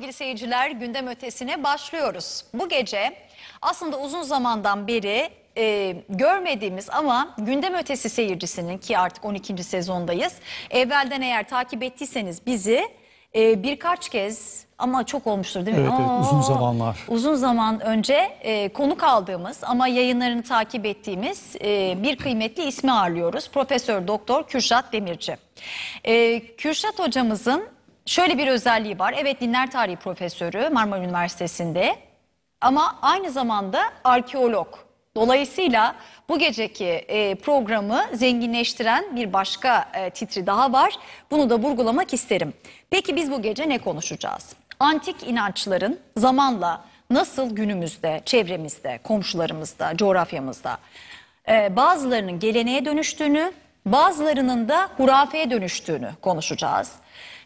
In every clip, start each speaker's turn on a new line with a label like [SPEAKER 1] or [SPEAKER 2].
[SPEAKER 1] sevgili seyirciler gündem ötesine başlıyoruz. Bu gece aslında uzun zamandan beri e, görmediğimiz ama gündem ötesi seyircisinin ki artık 12. sezondayız. Evvelden eğer takip ettiyseniz bizi e, birkaç kez ama çok olmuştur değil mi? Evet, evet uzun zamanlar. Uzun zaman önce e, konuk aldığımız ama yayınlarını takip ettiğimiz e, bir kıymetli ismi ağırlıyoruz. Profesör Doktor Kürşat Demirci. E, Kürşat hocamızın şöyle bir özelliği var. Evet dinler tarihi profesörü Marmara Üniversitesi'nde ama aynı zamanda arkeolog. Dolayısıyla bu geceki e, programı zenginleştiren bir başka e, titri daha var. Bunu da vurgulamak isterim. Peki biz bu gece ne konuşacağız? Antik inançların zamanla nasıl günümüzde, çevremizde, komşularımızda, coğrafyamızda e, bazılarının geleneğe dönüştüğünü, bazılarının da hurafeye dönüştüğünü konuşacağız.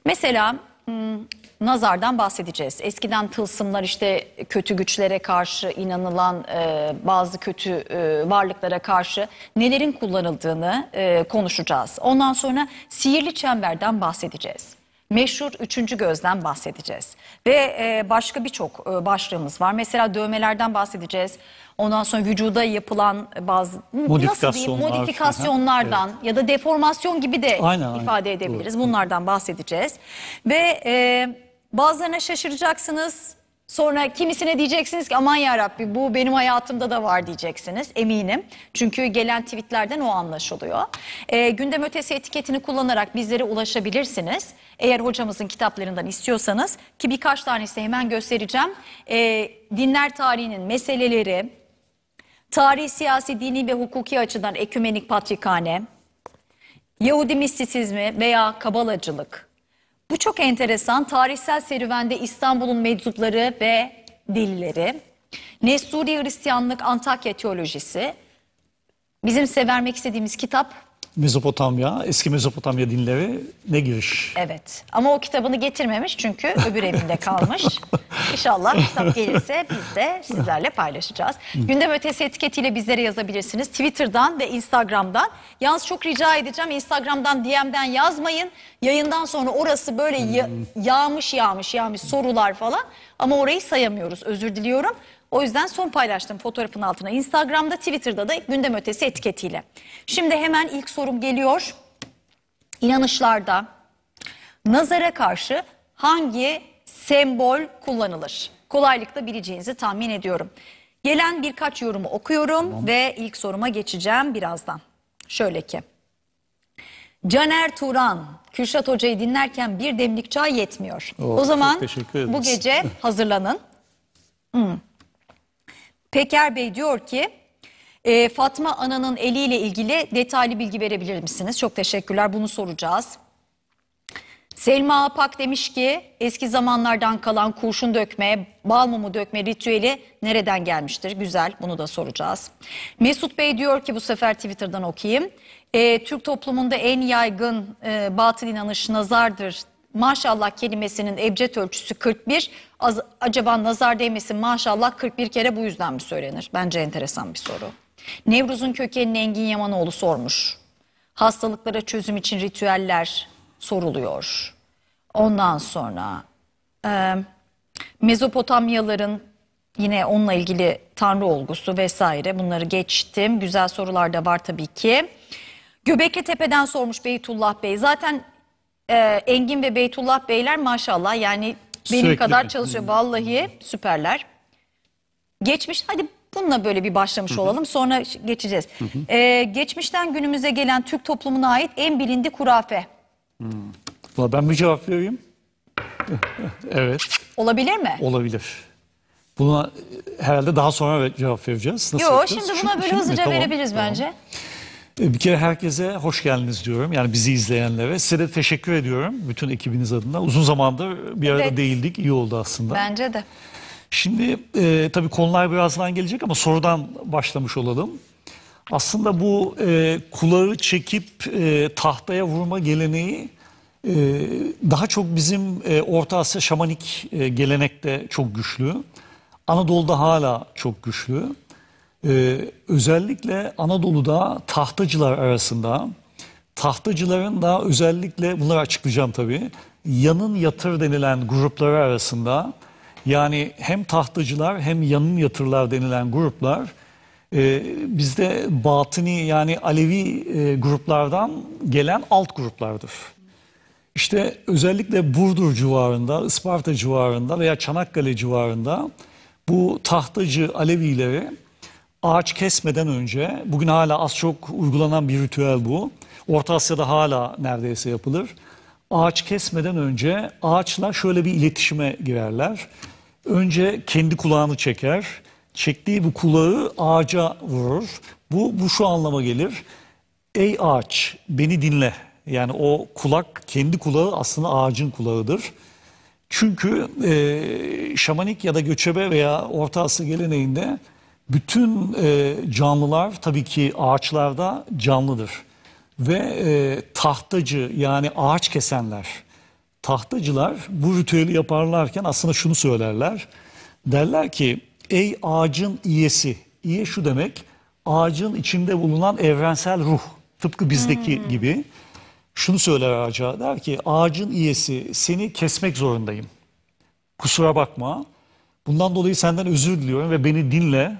[SPEAKER 1] Mesela hmm, nazardan bahsedeceğiz. Eskiden tılsımlar işte kötü güçlere karşı inanılan e, bazı kötü e, varlıklara karşı nelerin kullanıldığını e, konuşacağız. Ondan sonra sihirli çemberden bahsedeceğiz. Meşhur üçüncü gözden bahsedeceğiz. Ve başka birçok başlığımız var. Mesela dövmelerden bahsedeceğiz. Ondan sonra vücuda yapılan e, bazı nasıl diyeyim Modifikasyonlar. modifikasyonlardan ya da deformasyon gibi de Aynen, ifade aynen. edebiliriz. Bunlardan bahsedeceğiz. Ve e, bazılarına şaşıracaksınız. Sonra kimisine diyeceksiniz ki aman yarabbi bu benim hayatımda da var diyeceksiniz eminim. Çünkü gelen tweetlerden o anlaşılıyor. E, gündem ötesi etiketini kullanarak bizlere ulaşabilirsiniz. Eğer hocamızın kitaplarından istiyorsanız ki birkaç tanesi hemen göstereceğim. E, dinler tarihinin meseleleri, Tarih, siyasi, dini ve hukuki açıdan ekümenik patrikhane, Yahudi mistisizmi veya kabalacılık. Bu çok enteresan. Tarihsel serüvende İstanbul'un meczupları ve dilleri. Nesturi Hristiyanlık Antakya Teolojisi. Bizim size vermek istediğimiz kitap
[SPEAKER 2] Mezopotamya, eski Mezopotamya dinleri ne giriş?
[SPEAKER 1] Evet ama o kitabını getirmemiş çünkü öbür evinde kalmış. İnşallah kitap gelirse biz de sizlerle paylaşacağız. Gündem ötesi etiketiyle bizlere yazabilirsiniz. Twitter'dan ve Instagram'dan. Yalnız çok rica edeceğim Instagram'dan DM'den yazmayın. Yayından sonra orası böyle ya- hmm. yağmış yağmış yağmış sorular falan. Ama orayı sayamıyoruz özür diliyorum. O yüzden son paylaştığım fotoğrafın altına Instagram'da Twitter'da da gündem ötesi etiketiyle. Şimdi hemen ilk sorum geliyor. İnanışlarda nazara karşı hangi sembol kullanılır? Kolaylıkla bileceğinizi tahmin ediyorum. Gelen birkaç yorumu okuyorum tamam. ve ilk soruma geçeceğim birazdan. Şöyle ki. Caner Turan, Kürşat Hoca'yı dinlerken bir demlik çay yetmiyor. Oh, o zaman bu gece hazırlanın. Hmm. Peker Bey diyor ki e, Fatma Ana'nın eliyle ilgili detaylı bilgi verebilir misiniz? Çok teşekkürler bunu soracağız. Selma Apak demiş ki eski zamanlardan kalan kurşun dökme, bal mumu dökme ritüeli nereden gelmiştir? Güzel bunu da soracağız. Mesut Bey diyor ki bu sefer Twitter'dan okuyayım. E, Türk toplumunda en yaygın e, batıl inanış nazardır maşallah kelimesinin ebced ölçüsü 41. Az, acaba nazar değmesi maşallah 41 kere bu yüzden mi söylenir? Bence enteresan bir soru. Nevruz'un kökenini Engin Yamanoğlu sormuş. Hastalıklara çözüm için ritüeller soruluyor. Ondan sonra e, Mezopotamyaların yine onunla ilgili tanrı olgusu vesaire bunları geçtim. Güzel sorular da var tabii ki. Göbekli Tepe'den sormuş Beytullah Bey. Zaten e, Engin ve Beytullah Beyler maşallah yani benim Sürekli kadar çalışıyor. Vallahi süperler. Geçmiş hadi bununla böyle bir başlamış olalım sonra geçeceğiz. E, geçmişten günümüze gelen Türk toplumuna ait en bilindik hurafe
[SPEAKER 2] hmm. Valla ben bir cevap vereyim. evet, olabilir mi? olabilir. Buna e, herhalde daha sonra cevap vereceğiz. Nasıl Yok şimdi
[SPEAKER 1] buna böyle şimdi hızlıca Tamam, verebiliriz tamam. bence.
[SPEAKER 2] Bir kere herkese hoş geldiniz diyorum. Yani bizi izleyenlere. Size de teşekkür ediyorum bütün ekibiniz adına. Uzun zamandır bir arada değildik. İyi oldu aslında. Bence de. Şimdi e, tabii konular birazdan gelecek ama sorudan başlamış olalım. Aslında bu e, kulağı çekip e, tahtaya vurma geleneği e, daha çok bizim e, Orta Asya şamanik e, gelenekte çok güçlü. Anadolu'da hala çok güçlü. Ee, özellikle Anadolu'da tahtacılar arasında tahtacıların da özellikle bunları açıklayacağım tabii. Yanın yatır denilen grupları arasında yani hem tahtacılar hem yanın yatırlar denilen gruplar e, bizde batini yani Alevi e, gruplardan gelen alt gruplardır. İşte özellikle Burdur civarında, Isparta civarında veya Çanakkale civarında bu tahtacı Alevileri ağaç kesmeden önce, bugün hala az çok uygulanan bir ritüel bu. Orta Asya'da hala neredeyse yapılır. Ağaç kesmeden önce ağaçla şöyle bir iletişime girerler. Önce kendi kulağını çeker. Çektiği bu kulağı ağaca vurur. Bu, bu şu anlama gelir. Ey ağaç beni dinle. Yani o kulak kendi kulağı aslında ağacın kulağıdır. Çünkü e, şamanik ya da göçebe veya Orta Asya geleneğinde bütün e, canlılar tabii ki ağaçlarda canlıdır. Ve e, tahtacı yani ağaç kesenler, tahtacılar bu ritüeli yaparlarken aslında şunu söylerler. Derler ki ey ağacın iyesi, iye şu demek ağacın içinde bulunan evrensel ruh tıpkı bizdeki hmm. gibi. Şunu söyler ağaca der ki ağacın iyesi seni kesmek zorundayım. Kusura bakma. Bundan dolayı senden özür diliyorum ve beni dinle.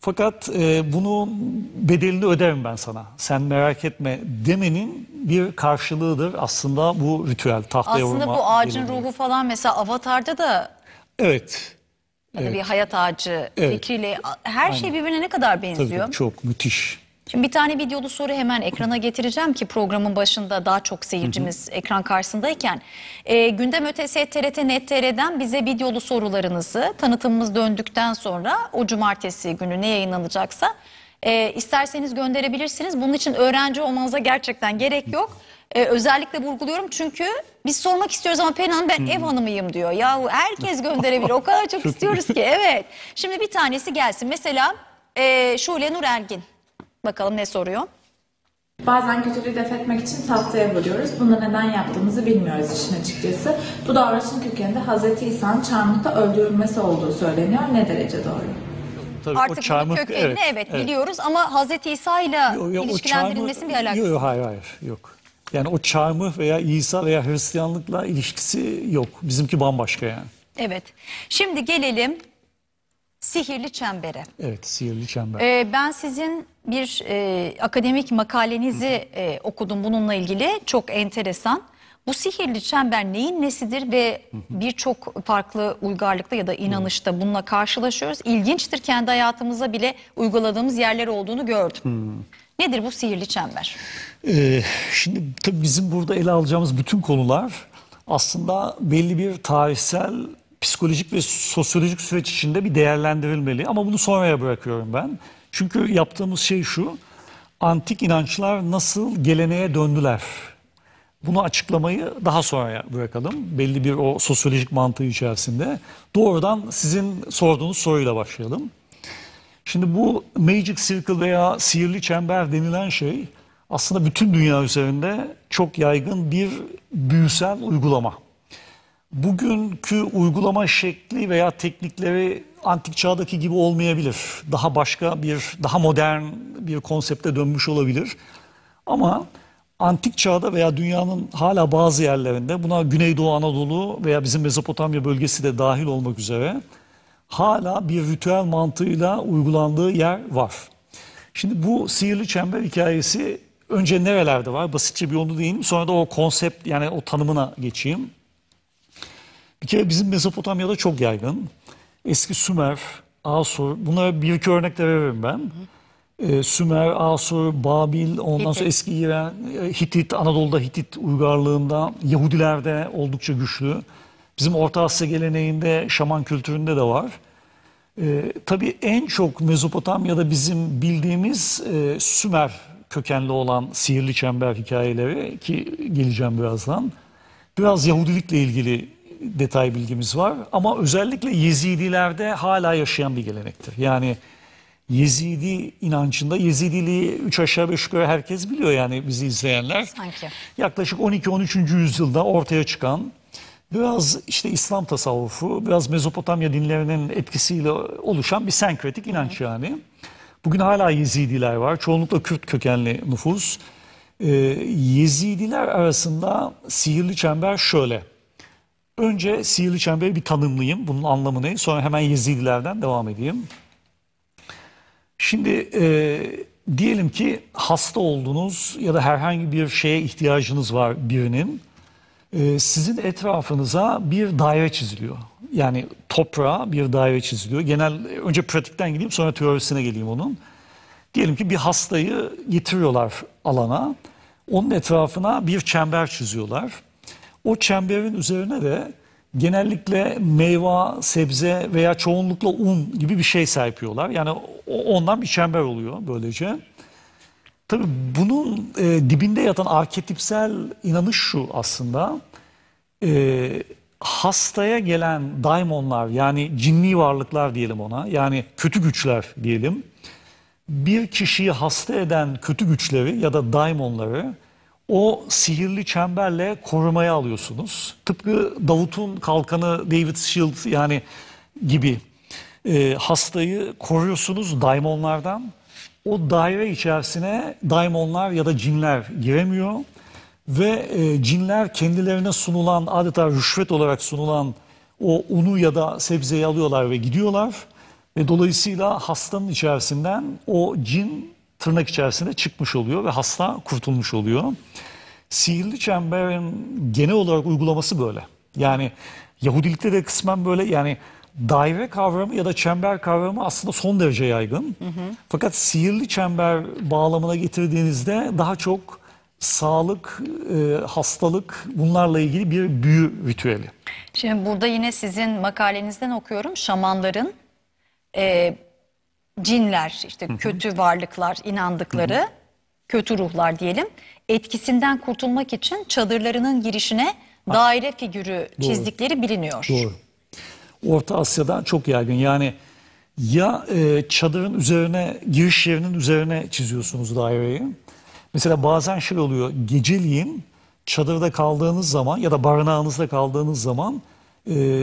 [SPEAKER 2] Fakat e, bunun bedelini öderim ben sana. Sen merak etme demenin bir karşılığıdır aslında bu ritüel tahtaya Aslında vurma. bu ağacın belirliği.
[SPEAKER 1] ruhu falan mesela Avatar'da da
[SPEAKER 2] Evet. ya da Evet. bir
[SPEAKER 1] hayat ağacı Evet. fikriyle her şey birbirine ne kadar benziyor? Tabii
[SPEAKER 2] çok müthiş.
[SPEAKER 1] Şimdi bir tane videolu soru hemen ekrana getireceğim ki programın başında daha çok seyircimiz hı hı. ekran karşısındayken. E, gündem ötesi TRT Net.tr'den bize videolu sorularınızı tanıtımımız döndükten sonra o cumartesi günü ne yayınlanacaksa e, isterseniz gönderebilirsiniz. Bunun için öğrenci olmanıza gerçekten gerek yok. E, özellikle vurguluyorum çünkü biz sormak istiyoruz ama Penan ben ev hanımıyım diyor. Yahu herkes gönderebilir o kadar çok istiyoruz ki evet. Şimdi bir tanesi gelsin mesela e, Şule Nur Ergin. Bakalım ne soruyor? Bazen kötülüğü def etmek için tahtaya vuruyoruz. Bunu neden yaptığımızı bilmiyoruz işin açıkçası. Bu davranışın kökeninde Hz. İsa'nın Çarmıh'ta öldürülmesi olduğu söyleniyor. Ne derece doğru?
[SPEAKER 2] Tabii Artık o çarmıh, kökenini evet, evet, evet
[SPEAKER 1] biliyoruz ama Hz. İsa ile yok, yok, ilişkilendirilmesinin bir alakası
[SPEAKER 2] yok. Yok hayır hayır yok. Yani o çarmıh veya İsa veya Hristiyanlıkla ilişkisi yok. Bizimki bambaşka yani.
[SPEAKER 1] Evet. Şimdi gelelim Sihirli Çembere.
[SPEAKER 2] Evet, Sihirli Çember.
[SPEAKER 1] Ee, ben sizin bir e, akademik makalenizi e, okudum bununla ilgili. Çok enteresan. Bu sihirli çember neyin nesidir ve birçok farklı uygarlıkta ya da inanışta Hı. bununla karşılaşıyoruz. İlginçtir kendi hayatımıza bile uyguladığımız yerler olduğunu gördüm. Hı. Nedir bu sihirli çember?
[SPEAKER 2] Ee, şimdi tabii bizim burada ele alacağımız bütün konular aslında belli bir tarihsel psikolojik ve sosyolojik süreç içinde bir değerlendirilmeli. Ama bunu sonraya bırakıyorum ben. Çünkü yaptığımız şey şu, antik inançlar nasıl geleneğe döndüler? Bunu açıklamayı daha sonraya bırakalım. Belli bir o sosyolojik mantığı içerisinde. Doğrudan sizin sorduğunuz soruyla başlayalım. Şimdi bu magic circle veya sihirli çember denilen şey aslında bütün dünya üzerinde çok yaygın bir büyüsel uygulama bugünkü uygulama şekli veya teknikleri antik çağdaki gibi olmayabilir. Daha başka bir, daha modern bir konsepte dönmüş olabilir. Ama antik çağda veya dünyanın hala bazı yerlerinde, buna Güneydoğu Anadolu veya bizim Mezopotamya bölgesi de dahil olmak üzere, hala bir ritüel mantığıyla uygulandığı yer var. Şimdi bu sihirli çember hikayesi önce nerelerde var? Basitçe bir onu değinim. Sonra da o konsept yani o tanımına geçeyim. Bir kere bizim Mezopotamya'da çok yaygın. Eski Sümer, Asur, bunlara bir iki örnek de veririm ben. Ee, Sümer, Asur, Babil, ondan Hitit. sonra eski İran, e, Hitit, Anadolu'da Hitit uygarlığında, Yahudilerde oldukça güçlü. Bizim Orta Asya geleneğinde, şaman kültüründe de var. Ee, tabii en çok Mezopotamya'da bizim bildiğimiz e, Sümer kökenli olan sihirli çember hikayeleri ki geleceğim birazdan. Biraz Yahudilikle ilgili detay bilgimiz var. Ama özellikle Yezidilerde hala yaşayan bir gelenektir. Yani Yezidi inancında Yezidiliği üç aşağı beş yukarı herkes biliyor yani bizi izleyenler. Sanki. Yaklaşık 12-13. yüzyılda ortaya çıkan biraz işte İslam tasavvufu, biraz Mezopotamya dinlerinin etkisiyle oluşan bir senkretik inanç yani. Bugün hala Yezidiler var. Çoğunlukla Kürt kökenli nüfus. Ee, Yezidiler arasında sihirli çember şöyle. Önce sihirli çemberi bir tanımlayayım. Bunun anlamı ne? Sonra hemen Yezidilerden devam edeyim. Şimdi e, diyelim ki hasta oldunuz ya da herhangi bir şeye ihtiyacınız var birinin. E, sizin etrafınıza bir daire çiziliyor. Yani toprağa bir daire çiziliyor. Genel önce pratikten gideyim sonra teorisine geleyim onun. Diyelim ki bir hastayı getiriyorlar alana. Onun etrafına bir çember çiziyorlar. O çemberin üzerine de genellikle meyve, sebze veya çoğunlukla un gibi bir şey serpiyorlar. Yani ondan bir çember oluyor böylece. Tabii bunun e, dibinde yatan arketipsel inanış şu aslında. E, hastaya gelen daimonlar yani cinni varlıklar diyelim ona yani kötü güçler diyelim. Bir kişiyi hasta eden kötü güçleri ya da daimonları o sihirli çemberle korumaya alıyorsunuz. Tıpkı Davut'un kalkanı David Shield yani gibi e, hastayı koruyorsunuz daimonlardan. O daire içerisine daimonlar ya da cinler giremiyor ve e, cinler kendilerine sunulan adeta rüşvet olarak sunulan o unu ya da sebzeyi alıyorlar ve gidiyorlar. Ve dolayısıyla hastanın içerisinden o cin tırnak içerisinde çıkmış oluyor ve hasta kurtulmuş oluyor. Sihirli çemberin genel olarak uygulaması böyle. Yani Yahudilikte de kısmen böyle yani daire kavramı ya da çember kavramı aslında son derece yaygın. Hı hı. Fakat sihirli çember bağlamına getirdiğinizde daha çok sağlık, e, hastalık bunlarla ilgili bir büyü ritüeli.
[SPEAKER 1] Şimdi burada yine sizin makalenizden okuyorum. Şamanların e, cinler, işte Hı -hı. kötü varlıklar, inandıkları Hı -hı. kötü ruhlar diyelim, etkisinden kurtulmak için çadırlarının girişine ha. Ah. daire figürü Doğru. çizdikleri biliniyor.
[SPEAKER 2] Doğru. Orta Asya'da çok yaygın. Yani ya e, çadırın üzerine, giriş yerinin üzerine çiziyorsunuz daireyi. Mesela bazen şey oluyor, geceliğin çadırda kaldığınız zaman ya da barınağınızda kaldığınız zaman ee,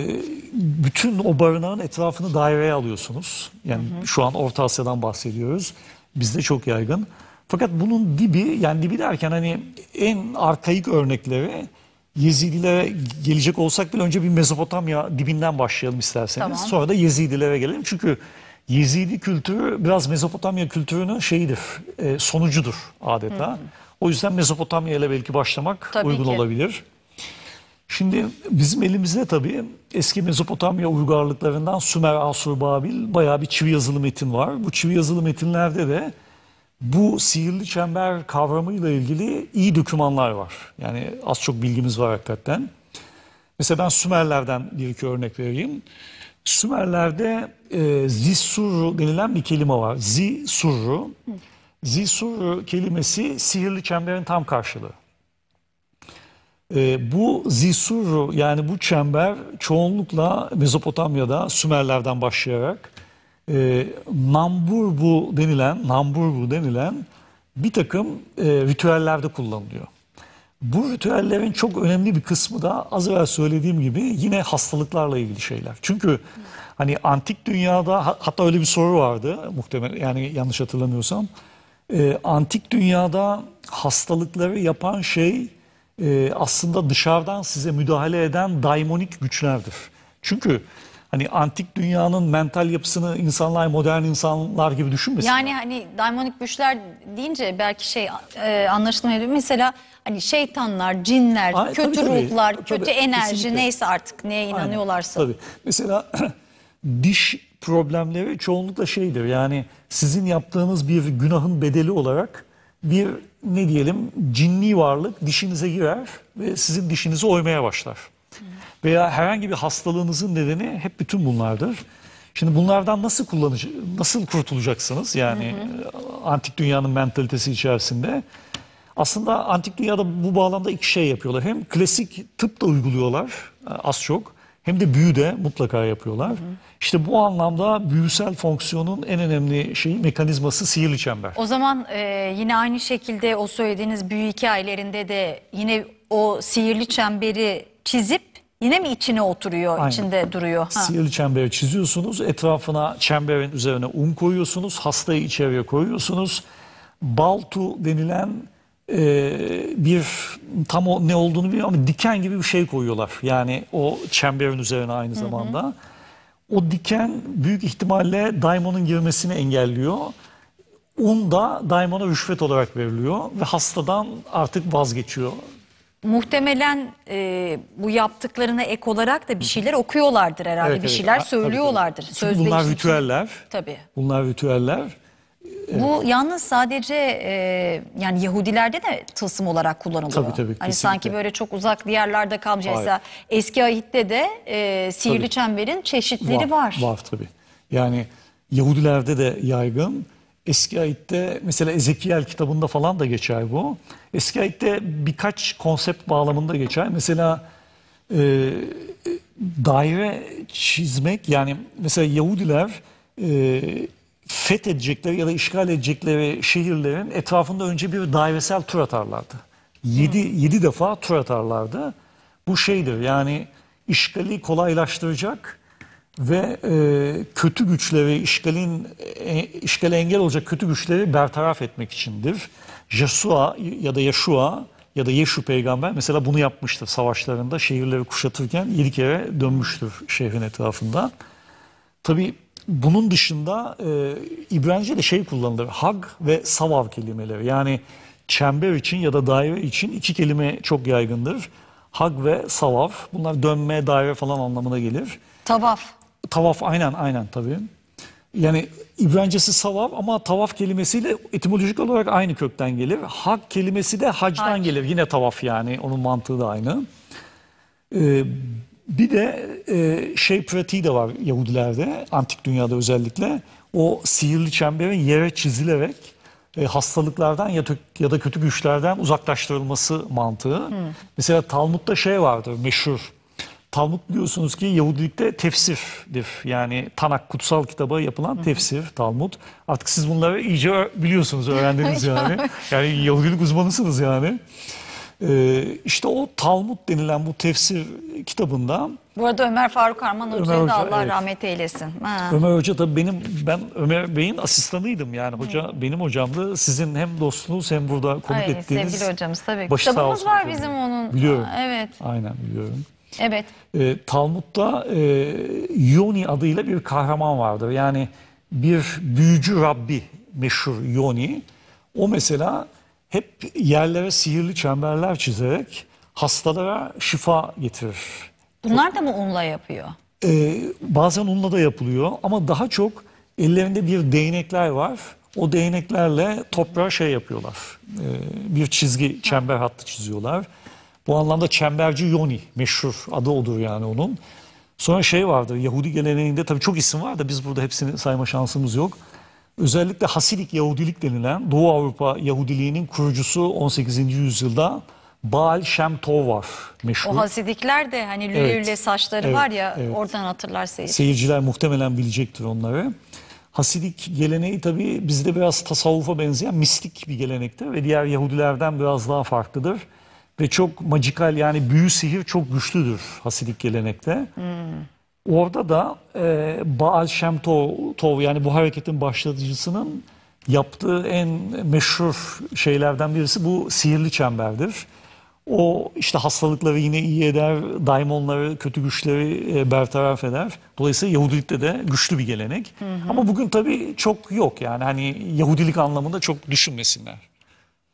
[SPEAKER 2] bütün o barınağın etrafını daireye alıyorsunuz. Yani hı hı. şu an Orta Asya'dan bahsediyoruz. Bizde çok yaygın. Fakat bunun dibi yani dibi derken hani en arkaik örnekleri Yezidilere gelecek olsak bile önce bir Mezopotamya dibinden başlayalım isterseniz. Tamam. Sonra da Yezidilere gelelim. Çünkü Yezidi kültürü biraz Mezopotamya kültürünün şeyidir, e, sonucudur adeta. Hı hı. O yüzden Mezopotamya ile belki başlamak Tabii uygun ki. olabilir. Şimdi bizim elimizde tabii eski Mezopotamya uygarlıklarından Sümer, Asur, Babil bayağı bir çivi yazılı metin var. Bu çivi yazılı metinlerde de bu sihirli çember kavramıyla ilgili iyi dokümanlar var. Yani az çok bilgimiz var hakikaten. Mesela ben Sümerlerden bir iki örnek vereyim. Sümerlerde e, Zisurru denilen bir kelime var. Zisurru. Zisurru kelimesi sihirli çemberin tam karşılığı. E, bu zisuru yani bu çember çoğunlukla Mezopotamya'da Sümerlerden başlayarak e, namburbu denilen namburbu denilen bir takım e, ritüellerde kullanılıyor. Bu ritüellerin çok önemli bir kısmı da az evvel söylediğim gibi yine hastalıklarla ilgili şeyler. Çünkü hani antik dünyada hatta öyle bir soru vardı muhtemelen yani yanlış hatırlamıyorsam. E, antik dünyada hastalıkları yapan şey e, aslında dışarıdan size müdahale eden daimonik güçlerdir. Çünkü hani antik dünyanın mental yapısını insanlar modern insanlar gibi düşünmesin. Yani
[SPEAKER 1] hani daimonik güçler deyince belki şey e, anlaşılmayabilir. Mesela hani şeytanlar, cinler, Ay, kötü tabii, ruhlar, tabii, kötü tabii, enerji kesinlikle. neyse artık
[SPEAKER 2] neye inanıyorlarsa. Aynen, tabii. Mesela diş problemleri çoğunlukla şeydir. Yani sizin yaptığınız bir günahın bedeli olarak bir ne diyelim cinni varlık dişinize girer ve sizin dişinizi oymaya başlar. Veya herhangi bir hastalığınızın nedeni hep bütün bunlardır. Şimdi bunlardan nasıl kullanıcı, nasıl kurtulacaksınız? Yani hı hı. E, antik dünyanın mentalitesi içerisinde. Aslında antik dünyada bu bağlamda iki şey yapıyorlar. Hem klasik tıp da uyguluyorlar e, az çok hem de büyü de mutlaka yapıyorlar. Hı hı. İşte bu anlamda büyüsel fonksiyonun en önemli şeyi mekanizması sihirli çember.
[SPEAKER 1] O zaman e, yine aynı şekilde o söylediğiniz büyü hikayelerinde de yine o sihirli çemberi çizip yine mi içine oturuyor, Aynen. içinde duruyor? Ha. Sihirli
[SPEAKER 2] çemberi çiziyorsunuz, etrafına çemberin üzerine un koyuyorsunuz, hastayı içeriye koyuyorsunuz. Baltu denilen e, bir tam o ne olduğunu bilmiyorum ama diken gibi bir şey koyuyorlar. Yani o çemberin üzerine aynı zamanda. Hı hı. O diken büyük ihtimalle daimonun girmesini engelliyor. Un da daimona rüşvet olarak veriliyor ve hastadan artık vazgeçiyor.
[SPEAKER 1] Muhtemelen e, bu yaptıklarına ek olarak da bir şeyler okuyorlardır herhalde. Evet, bir evet. şeyler Ha, tabii, tabii. söylüyorlardır. bunlar için. ritüeller. Tabii.
[SPEAKER 2] Bunlar ritüeller. Bu
[SPEAKER 1] yalnız sadece e, yani Yahudilerde de tılsım olarak kullanılıyor. Tabii, tabii, Hani sanki böyle çok uzak diğerlerde kalmış. eski ahitte de e, sihirli Tabii. çemberin çeşitleri var.
[SPEAKER 2] Var tabi. Yani Yahudilerde de yaygın. Eski ayette mesela Ezekiel kitabında falan da geçer bu. Eski ayette birkaç konsept bağlamında geçer. Mesela e, daire çizmek yani mesela Yahudiler e, fethedecekleri ya da işgal edecekleri şehirlerin etrafında önce bir dairesel tur atarlardı. 7 7 defa tur atarlardı. Bu şeydir yani işgali kolaylaştıracak ve e, kötü güçleri, işgalin e, işgale engel olacak kötü güçleri bertaraf etmek içindir. Yesua ya da Yeshua ya da Yeşu peygamber mesela bunu yapmıştır savaşlarında şehirleri kuşatırken yedi kere dönmüştür şehrin etrafında. Tabi bunun dışında e, de şey kullanılır. Hag ve savav kelimeleri. Yani çember için ya da daire için iki kelime çok yaygındır. Hag ve savav. Bunlar dönme, daire falan anlamına gelir. Tavaf. Tavaf aynen aynen tabii. Yani İbrancesi savav ama tavaf kelimesiyle etimolojik olarak aynı kökten gelir. Hak kelimesi de hacdan Hac. gelir. Yine tavaf yani. Onun mantığı da aynı. Ee, bir de e, şey pratiği de var Yahudilerde, antik dünyada özellikle. O sihirli çemberin yere çizilerek e, hastalıklardan ya, ya da kötü güçlerden uzaklaştırılması mantığı. Hmm. Mesela Talmud'da şey vardır meşhur. Talmud biliyorsunuz ki Yahudilikte tefsirdir. Yani Tanak kutsal kitaba yapılan Hı -hı. tefsir Talmud. Artık siz bunları iyice biliyorsunuz, öğrendiniz yani. Yani Yahudilik uzmanısınız yani. Ee, işte o Talmud denilen bu tefsir kitabında...
[SPEAKER 1] Bu arada Ömer Faruk Arman Hoca'yı da Allah evet. rahmet eylesin. Ha.
[SPEAKER 2] Ömer Hoca da benim, ben Ömer Bey'in asistanıydım yani. Hoca Hı. benim hocamdı. Sizin hem dostluğunuz hem burada konuk Ay, ettiğiniz... Sevgili
[SPEAKER 1] hocamız tabii. Başı Kitabımız var hocam. bizim onun. Biliyorum. Ha, evet.
[SPEAKER 2] Aynen biliyorum. Evet. Ee, Talmud'da e, Yoni adıyla bir kahraman vardır. Yani bir büyücü Rabbi meşhur Yoni.
[SPEAKER 1] O mesela
[SPEAKER 2] hep yerlere sihirli çemberler çizerek hastalara şifa getirir.
[SPEAKER 1] Bunlar da mı unla yapıyor?
[SPEAKER 2] Ee, bazen unla da yapılıyor ama daha çok ellerinde bir değnekler var. O değneklerle toprağa şey yapıyorlar. Ee, bir çizgi, çember hattı çiziyorlar. Bu anlamda çemberci Yoni meşhur adı odur yani onun. Sonra şey vardı Yahudi geleneğinde tabii çok isim var da biz burada hepsini sayma şansımız yok. Özellikle Hasidik Yahudilik denilen Doğu Avrupa Yahudiliğinin kurucusu 18. yüzyılda Baal Shem Tov var meşhur. O
[SPEAKER 1] Hasidikler de hani lüle evet, lüle saçları evet, var ya evet. oradan hatırlar seyirciler.
[SPEAKER 2] Seyirciler muhtemelen bilecektir onları. Hasidik geleneği tabi bizde biraz tasavvufa benzeyen mistik bir gelenektir ve diğer Yahudilerden biraz daha farklıdır. Ve çok magikal yani büyü sihir çok güçlüdür Hasidik gelenekte. Hmm. Orada da e, Baal Shem Tov, Tov yani bu hareketin başlatıcısının yaptığı en meşhur şeylerden birisi bu sihirli çemberdir. O işte hastalıkları yine iyi eder, daimonları, kötü güçleri e, bertaraf eder. Dolayısıyla Yahudilikte de güçlü bir gelenek. Hı hı. Ama bugün tabii çok yok yani hani Yahudilik anlamında çok düşünmesinler.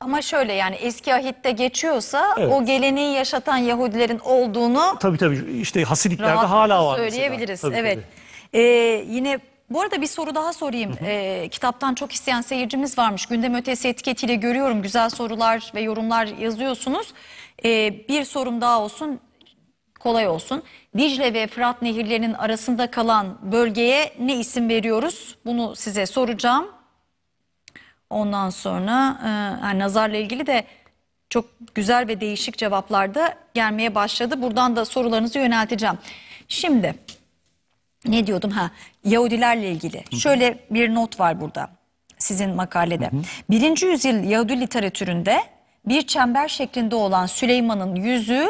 [SPEAKER 1] Ama şöyle yani eski ahitte geçiyorsa Evet. o geleneği yaşatan Yahudilerin olduğunu
[SPEAKER 2] Tabii tabii işte Hasidiklerde rahatlıkla hala var. mesela. söyleyebiliriz. Tabii, evet. tabii.
[SPEAKER 1] Ee, yine bu arada bir soru daha sorayım. Ee, kitaptan çok isteyen seyircimiz varmış. Gündem ötesi etiketiyle görüyorum. Güzel sorular ve yorumlar yazıyorsunuz. Ee, bir sorum daha olsun. Kolay olsun. Dicle ve Fırat nehirlerinin arasında kalan bölgeye ne isim veriyoruz? Bunu size soracağım. Ondan sonra e, yani nazarla ilgili de çok güzel ve değişik cevaplar da gelmeye başladı. Buradan da sorularınızı yönelteceğim. Şimdi ne diyordum ha Yahudilerle ilgili. Şöyle bir not var burada sizin makalede. Birinci yüzyıl Yahudi literatüründe bir çember şeklinde olan Süleyman'ın yüzü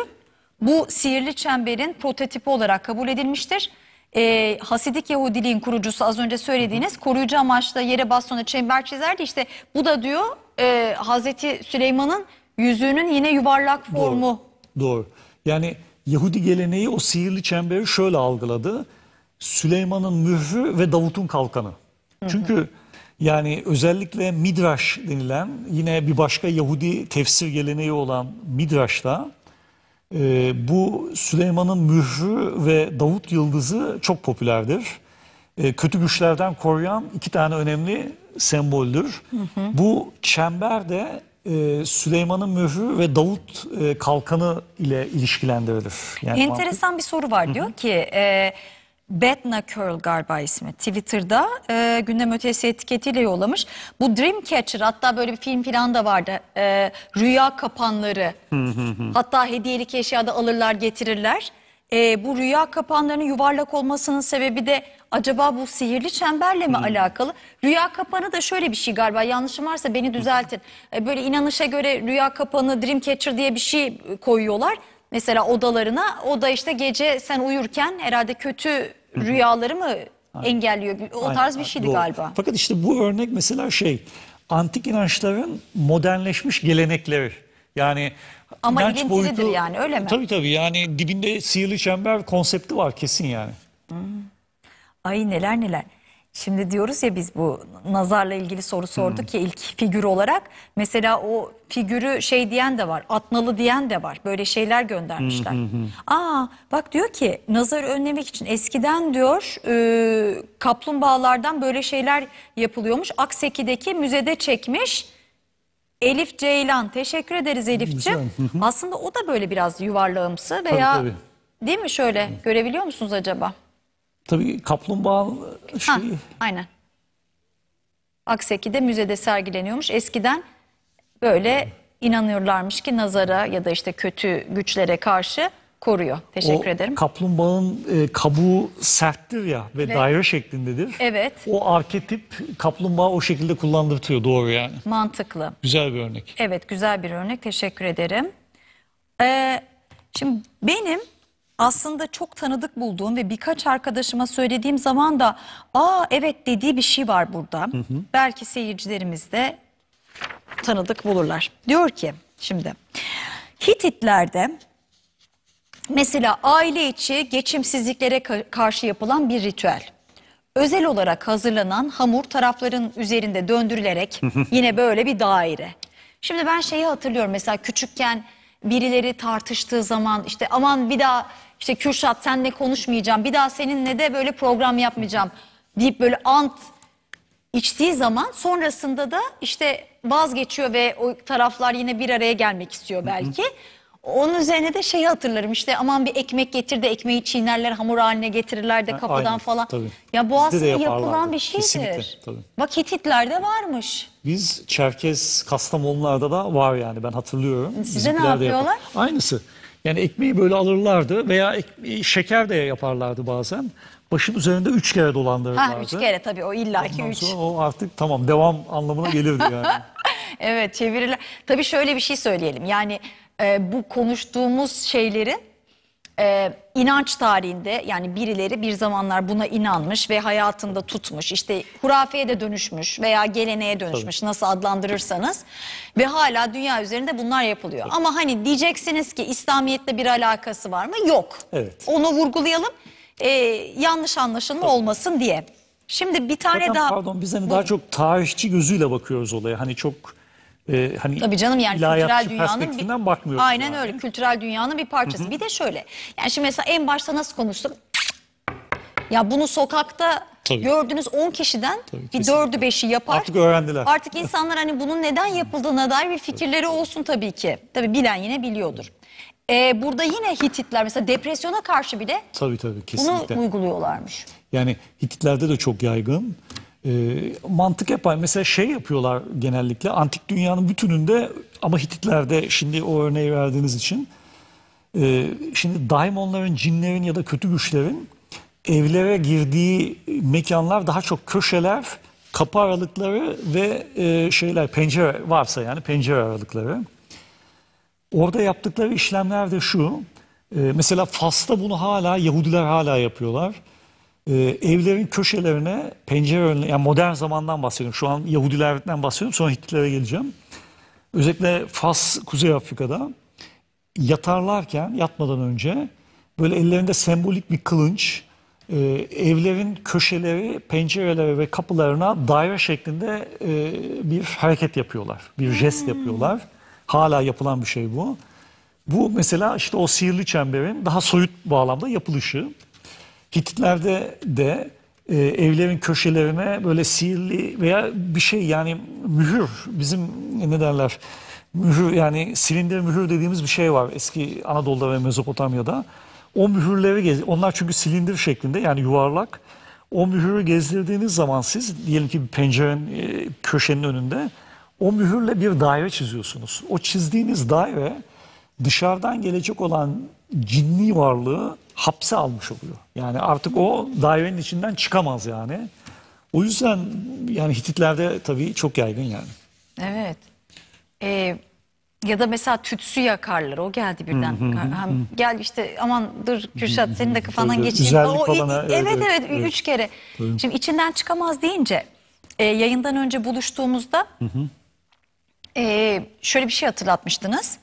[SPEAKER 1] bu sihirli çemberin prototipi olarak kabul edilmiştir e, Hasidik Yahudiliğin kurucusu az önce söylediğiniz koruyucu amaçla yere bastonu çember çizerdi. İşte bu da diyor e, Hazreti Süleyman'ın yüzüğünün yine yuvarlak formu.
[SPEAKER 2] Doğru. Doğru. Yani Yahudi geleneği o sihirli çemberi şöyle algıladı. Süleyman'ın mührü ve Davut'un kalkanı. Çünkü yani özellikle Midraş denilen yine bir başka Yahudi tefsir geleneği olan Midraş'ta e, bu Süleyman'ın mührü ve Davut Yıldızı çok popülerdir. E, kötü güçlerden koruyan iki tane önemli semboldür. Hı hı. Bu çember de e, Süleyman'ın mührü ve Davut e, kalkanı ile ilişkilendirilir. Yani Enteresan
[SPEAKER 1] mantık. bir soru var. Diyor ki... E, Bedna Curl galiba ismi. Twitter'da e, gündem ötesi etiketiyle yollamış. Bu Dreamcatcher hatta böyle bir film falan da vardı. E, rüya kapanları. hatta hediyelik eşyada alırlar getirirler. E, bu rüya kapanlarının yuvarlak olmasının sebebi de acaba bu sihirli çemberle mi hmm. alakalı? Rüya kapanı da şöyle bir şey galiba yanlışım varsa beni düzeltin. E, böyle inanışa göre rüya kapanı Dreamcatcher diye bir şey koyuyorlar. Mesela odalarına oda işte gece sen uyurken herhalde kötü rüyaları mı engelliyor? O Aynen, tarz bir şeydi doğru. galiba.
[SPEAKER 2] Fakat işte bu örnek mesela şey antik inançların modernleşmiş gelenekleri. Yani Ama inanç ilintilidir boyutu, yani öyle mi? Tabii tabii yani dibinde sihirli çember konsepti var kesin yani. Hmm.
[SPEAKER 1] Ay neler neler. Şimdi diyoruz ya biz bu nazarla ilgili soru sorduk ki hmm. ilk figür olarak. Mesela o figürü şey diyen de var, atnalı diyen de var. Böyle şeyler göndermişler. Aa bak diyor ki nazar önlemek için eskiden diyor e, kaplumbağalardan böyle şeyler yapılıyormuş. Akseki'deki müzede çekmiş. Elif Ceylan teşekkür ederiz Elif'ciğim. Aslında o da böyle biraz yuvarlağımsı veya tabii. değil mi şöyle görebiliyor musunuz acaba?
[SPEAKER 2] Tabii kaplumbağa
[SPEAKER 1] şeyi. Ha, aynen. Akseki'de müzede sergileniyormuş. Eskiden böyle inanıyorlarmış ki nazara ya da işte kötü güçlere karşı koruyor. Teşekkür o ederim.
[SPEAKER 2] Kaplumbağanın e, kabuğu serttir ya ve evet. daire şeklindedir. Evet. O arketip kaplumbağa o şekilde kullandırtıyor doğru yani.
[SPEAKER 1] Mantıklı.
[SPEAKER 2] Güzel bir örnek.
[SPEAKER 1] Evet güzel bir örnek teşekkür ederim. Ee, şimdi benim aslında çok tanıdık bulduğum ve birkaç arkadaşıma söylediğim zaman da aa evet dediği bir şey var burada. Hı hı. Belki seyircilerimiz de tanıdık bulurlar. Diyor ki şimdi Hititlerde mesela aile içi geçimsizliklere karşı yapılan bir ritüel. Özel olarak hazırlanan hamur tarafların üzerinde döndürülerek yine böyle bir daire. Şimdi ben şeyi hatırlıyorum mesela küçükken birileri tartıştığı zaman işte aman bir daha işte Kürşat senle konuşmayacağım bir daha seninle de böyle program yapmayacağım deyip böyle ant içtiği zaman sonrasında da işte vazgeçiyor ve o taraflar yine bir araya gelmek istiyor belki. Onun üzerine de şeyi hatırlarım işte aman bir ekmek getir de ekmeği çiğnerler hamur haline getirirler de kapıdan Aynen, falan. Tabii. Ya bu aslında yapılan bir şeydir. Kesinlikle, tabii. Bak Hititler'de varmış.
[SPEAKER 2] Biz Çerkez Kastamonlularda da var yani ben hatırlıyorum. Size ne yapıyorlar? Yapar. Aynısı. Yani ekmeği böyle alırlardı veya ekmeği, şeker de yaparlardı bazen. başım üzerinde üç kere dolandırırlardı. Ha, üç kere
[SPEAKER 1] tabii o illaki Ondan üç. o
[SPEAKER 2] artık tamam devam anlamına gelirdi yani.
[SPEAKER 1] evet çeviriler. Tabii şöyle bir şey söyleyelim. Yani e, bu konuştuğumuz şeylerin e, inanç tarihinde yani birileri bir zamanlar buna inanmış ve hayatında tutmuş işte hurafeye de dönüşmüş veya geleneğe dönüşmüş Tabii. nasıl adlandırırsanız ve hala dünya üzerinde bunlar yapılıyor. Evet. Ama hani diyeceksiniz ki İslamiyet'le bir alakası var mı? Yok. Evet. Onu vurgulayalım e, yanlış anlaşılma Tabii. olmasın diye. Şimdi bir tane Hocam, daha... Pardon biz hani daha
[SPEAKER 2] çok tarihçi gözüyle bakıyoruz olaya. Hani çok e, hani Tabii canım yani kültürel dünyanın bir, bakmıyorum. Aynen
[SPEAKER 1] yani. öyle kültürel dünyanın bir parçası. Hı hı. Bir de şöyle yani şimdi mesela en başta nasıl konuştuk? Ya bunu sokakta Tabii. gördüğünüz 10 kişiden Tabii, bir dördü beşi yapar. Artık öğrendiler. Artık insanlar hani bunun neden yapıldığına dair bir fikirleri olsun tabii ki. Tabii bilen yine biliyordur. Ee, burada yine Hititler mesela depresyona karşı bile
[SPEAKER 2] tabii, tabii, kesinlikle. bunu
[SPEAKER 1] uyguluyorlarmış.
[SPEAKER 2] Yani Hititlerde de çok yaygın. E, mantık hep Mesela şey yapıyorlar genellikle antik dünyanın bütününde ama Hititlerde şimdi o örneği verdiğiniz için e, şimdi daimonların, cinlerin ya da kötü güçlerin evlere girdiği mekanlar daha çok köşeler, kapı aralıkları ve e, şeyler pencere varsa yani pencere aralıkları. Orada yaptıkları işlemler de şu. E, mesela Fas'ta bunu hala Yahudiler hala yapıyorlar e, evlerin köşelerine pencere önüne yani modern zamandan bahsediyorum. Şu an Yahudilerden bahsediyorum sonra Hittitlere geleceğim. Özellikle Fas, Kuzey Afrika'da yatarlarken yatmadan önce böyle ellerinde sembolik bir kılınç e, evlerin köşeleri, pencereleri ve kapılarına daire şeklinde e, bir hareket yapıyorlar. Bir jest yapıyorlar. Hala yapılan bir şey bu. Bu mesela işte o sihirli çemberin daha soyut bağlamda yapılışı. Hititler'de de e, evlerin köşelerine böyle sihirli veya bir şey yani mühür bizim ne derler mühür yani silindir mühür dediğimiz bir şey var eski Anadolu'da ve Mezopotamya'da. O mühürleri gez onlar çünkü silindir şeklinde yani yuvarlak. O mühürü gezdirdiğiniz zaman siz diyelim ki bir pencerenin e, köşenin önünde o mühürle bir daire çiziyorsunuz. O çizdiğiniz daire dışarıdan gelecek olan cinni varlığı hapse almış oluyor. Yani artık o dairenin içinden çıkamaz yani. O yüzden yani Hititlerde tabii çok yaygın yani.
[SPEAKER 1] Evet. Ee, ya da mesela tütsü yakarlar. O geldi birden. Hem gel işte aman dur Kürşat senin de kafandan geçeyim. o, falan, evet, evet, evet evet üç kere. Tabii. Şimdi içinden çıkamaz deyince e, yayından önce buluştuğumuzda e, şöyle bir şey hatırlatmıştınız.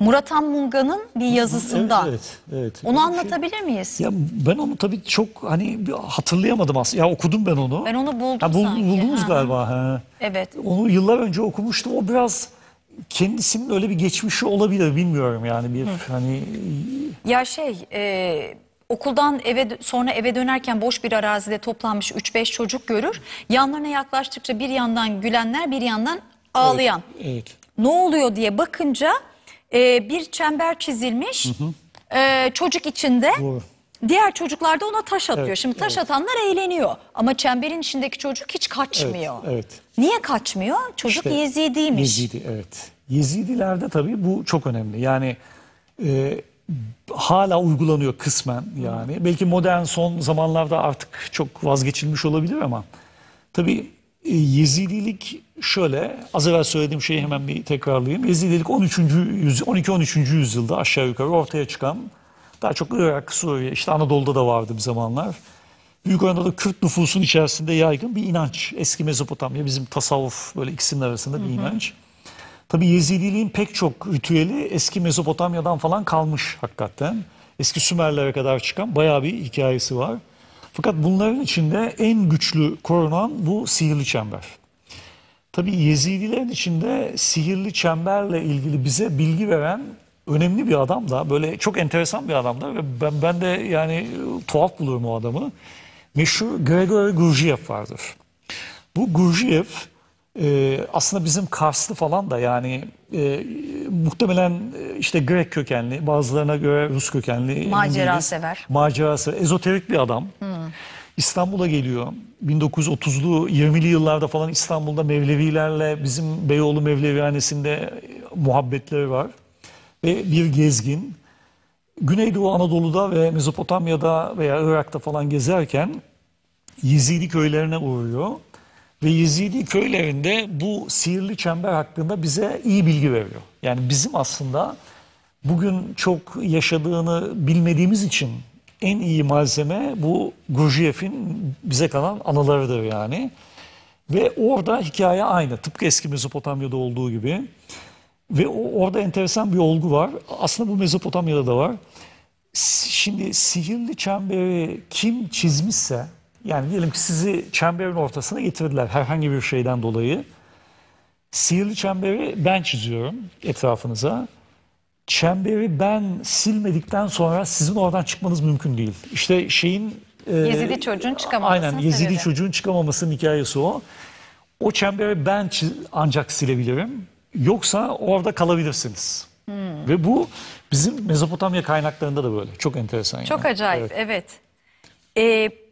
[SPEAKER 1] Murat Anmunga'nın bir yazısında.
[SPEAKER 2] Evet, evet. Onu şey-
[SPEAKER 1] anlatabilir miyiz? Ya
[SPEAKER 2] ben onu tabii çok hani hatırlayamadım aslında. Ya okudum ben onu. Ben onu buldum ha, bul, sanki. Buldunuz ha. galiba. Ha.
[SPEAKER 1] Evet. Onu
[SPEAKER 2] yıllar önce okumuştum. O biraz kendisinin öyle bir geçmişi olabilir bilmiyorum yani bir Hı. hani.
[SPEAKER 1] Ya şey e, okuldan eve sonra eve dönerken boş bir arazide toplanmış 3-5 çocuk görür. Yanlarına yaklaştıkça bir yandan gülenler bir yandan ağlayan. Evet. evet. Ne oluyor diye bakınca e, bir çember çizilmiş e, çocuk içinde. Doğru. Diğer çocuklar da ona taş atıyor. Evet, Şimdi taş evet. atanlar eğleniyor. Ama çemberin içindeki çocuk hiç kaçmıyor. Evet, evet. Niye kaçmıyor? Çocuk İşte Yezidiymiş.
[SPEAKER 2] Yezidi evet. Yezidilerde tabii bu çok önemli. Yani e, hala uygulanıyor kısmen yani. Belki modern son zamanlarda artık çok vazgeçilmiş olabilir ama tabii e, Yezidilik şöyle, az evvel söylediğim şeyi hemen bir tekrarlayayım. Yezidilik 13. yüzyıl, 12-13. yüzyılda aşağı yukarı ortaya çıkan, daha çok Irak, Suriye, işte Anadolu'da da vardı bir zamanlar. Büyük oranda da Kürt nüfusun içerisinde yaygın bir inanç. Eski Mezopotamya, bizim tasavvuf böyle ikisinin arasında bir inanç. Tabi Yezidiliğin pek çok ritüeli eski Mezopotamya'dan falan kalmış hakikaten. Eski Sümerlere kadar çıkan bayağı bir hikayesi var. Fakat bunların içinde en güçlü korunan bu sihirli çember. Tabi Yezidilerin içinde sihirli çemberle ilgili bize bilgi veren önemli bir adam da böyle çok enteresan bir adam da ve ben, ben de yani tuhaf buluyorum o adamı. Meşhur Gregory Gurdjieff vardır. Bu Gurdjieff ee, aslında bizim Karslı falan da yani e, muhtemelen e, işte Grek kökenli, bazılarına göre Rus kökenli. Macera sever. Macera sever. Ezoterik bir adam. Hmm. İstanbul'a geliyor. 1930'lu 20'li yıllarda falan İstanbul'da Mevlevilerle bizim Beyoğlu Mevlevihanesi'nde e, muhabbetleri var. Ve bir gezgin. Güneydoğu Anadolu'da ve Mezopotamya'da veya Irak'ta falan gezerken Yezidi köylerine uğruyor. Ve Yezidi köylerinde bu sihirli çember hakkında bize iyi bilgi veriyor. Yani bizim aslında bugün çok yaşadığını bilmediğimiz için en iyi malzeme bu Gurdjieff'in bize kalan anılarıdır yani. Ve orada hikaye aynı. Tıpkı eski Mezopotamya'da olduğu gibi. Ve orada enteresan bir olgu var. Aslında bu Mezopotamya'da da var. Şimdi sihirli çemberi kim çizmişse yani diyelim ki sizi çemberin ortasına getirdiler herhangi bir şeyden dolayı. Sihirli çemberi ben çiziyorum etrafınıza. Çemberi ben silmedikten sonra sizin oradan çıkmanız mümkün değil. İşte şeyin... E, yezidi çocuğun çıkamaması Aynen Yezidi sebebi. çocuğun çıkamamasının hikayesi o. O çemberi ben ancak silebilirim. Yoksa orada kalabilirsiniz. Hmm. Ve bu bizim Mezopotamya kaynaklarında da böyle. Çok enteresan. Çok yani. acayip evet.
[SPEAKER 1] evet. Ee,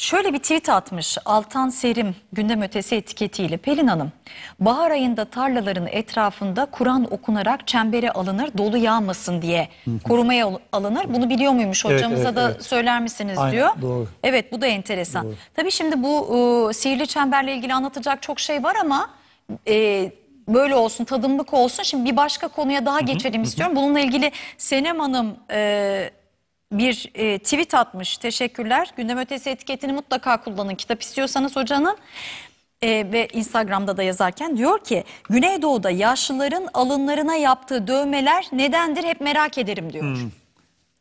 [SPEAKER 1] Şöyle bir tweet atmış Altan Serim gündem ötesi etiketiyle Pelin Hanım. Bahar ayında tarlaların etrafında Kur'an okunarak çembere alınır dolu yağmasın diye korumaya alınır. Bunu biliyor muymuş Evet, evet, da evet. söyler misiniz Aynen, diyor. doğru. Evet bu da enteresan. Doğru. Tabii şimdi bu e, sihirli çemberle ilgili anlatacak çok şey var ama e, böyle olsun tadımlık olsun. Şimdi bir başka konuya daha geçelim istiyorum. Bununla ilgili Senem Hanım... E, bir e, tweet atmış. Teşekkürler. Gündem ötesi etiketini mutlaka kullanın. Kitap istiyorsanız hocanın e, ve Instagram'da da yazarken diyor ki Güneydoğu'da yaşlıların alınlarına yaptığı dövmeler nedendir hep merak ederim diyor. Hmm.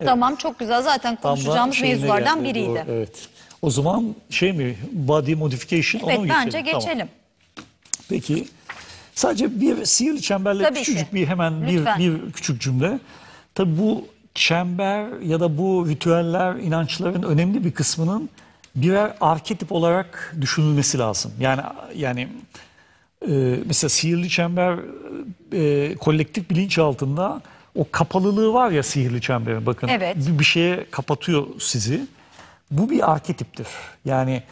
[SPEAKER 1] Evet. Tamam çok güzel zaten konuşacağımız Tam mevzulardan geldi, biriydi. Doğru,
[SPEAKER 2] evet. O zaman şey mi body modification evet, ona mı bence geçelim? Tamam. Peki sadece bir sihirli çemberle Tabii küçücük ki. bir hemen bir, bir küçük cümle. Tabii bu çember ya da bu ritüeller, inançların önemli bir kısmının birer arketip olarak düşünülmesi lazım. Yani yani e, mesela sihirli çember e, kolektif bilinç altında o kapalılığı var ya sihirli çemberin bakın evet. bir, bir şeye kapatıyor sizi. Bu bir arketiptir. Yani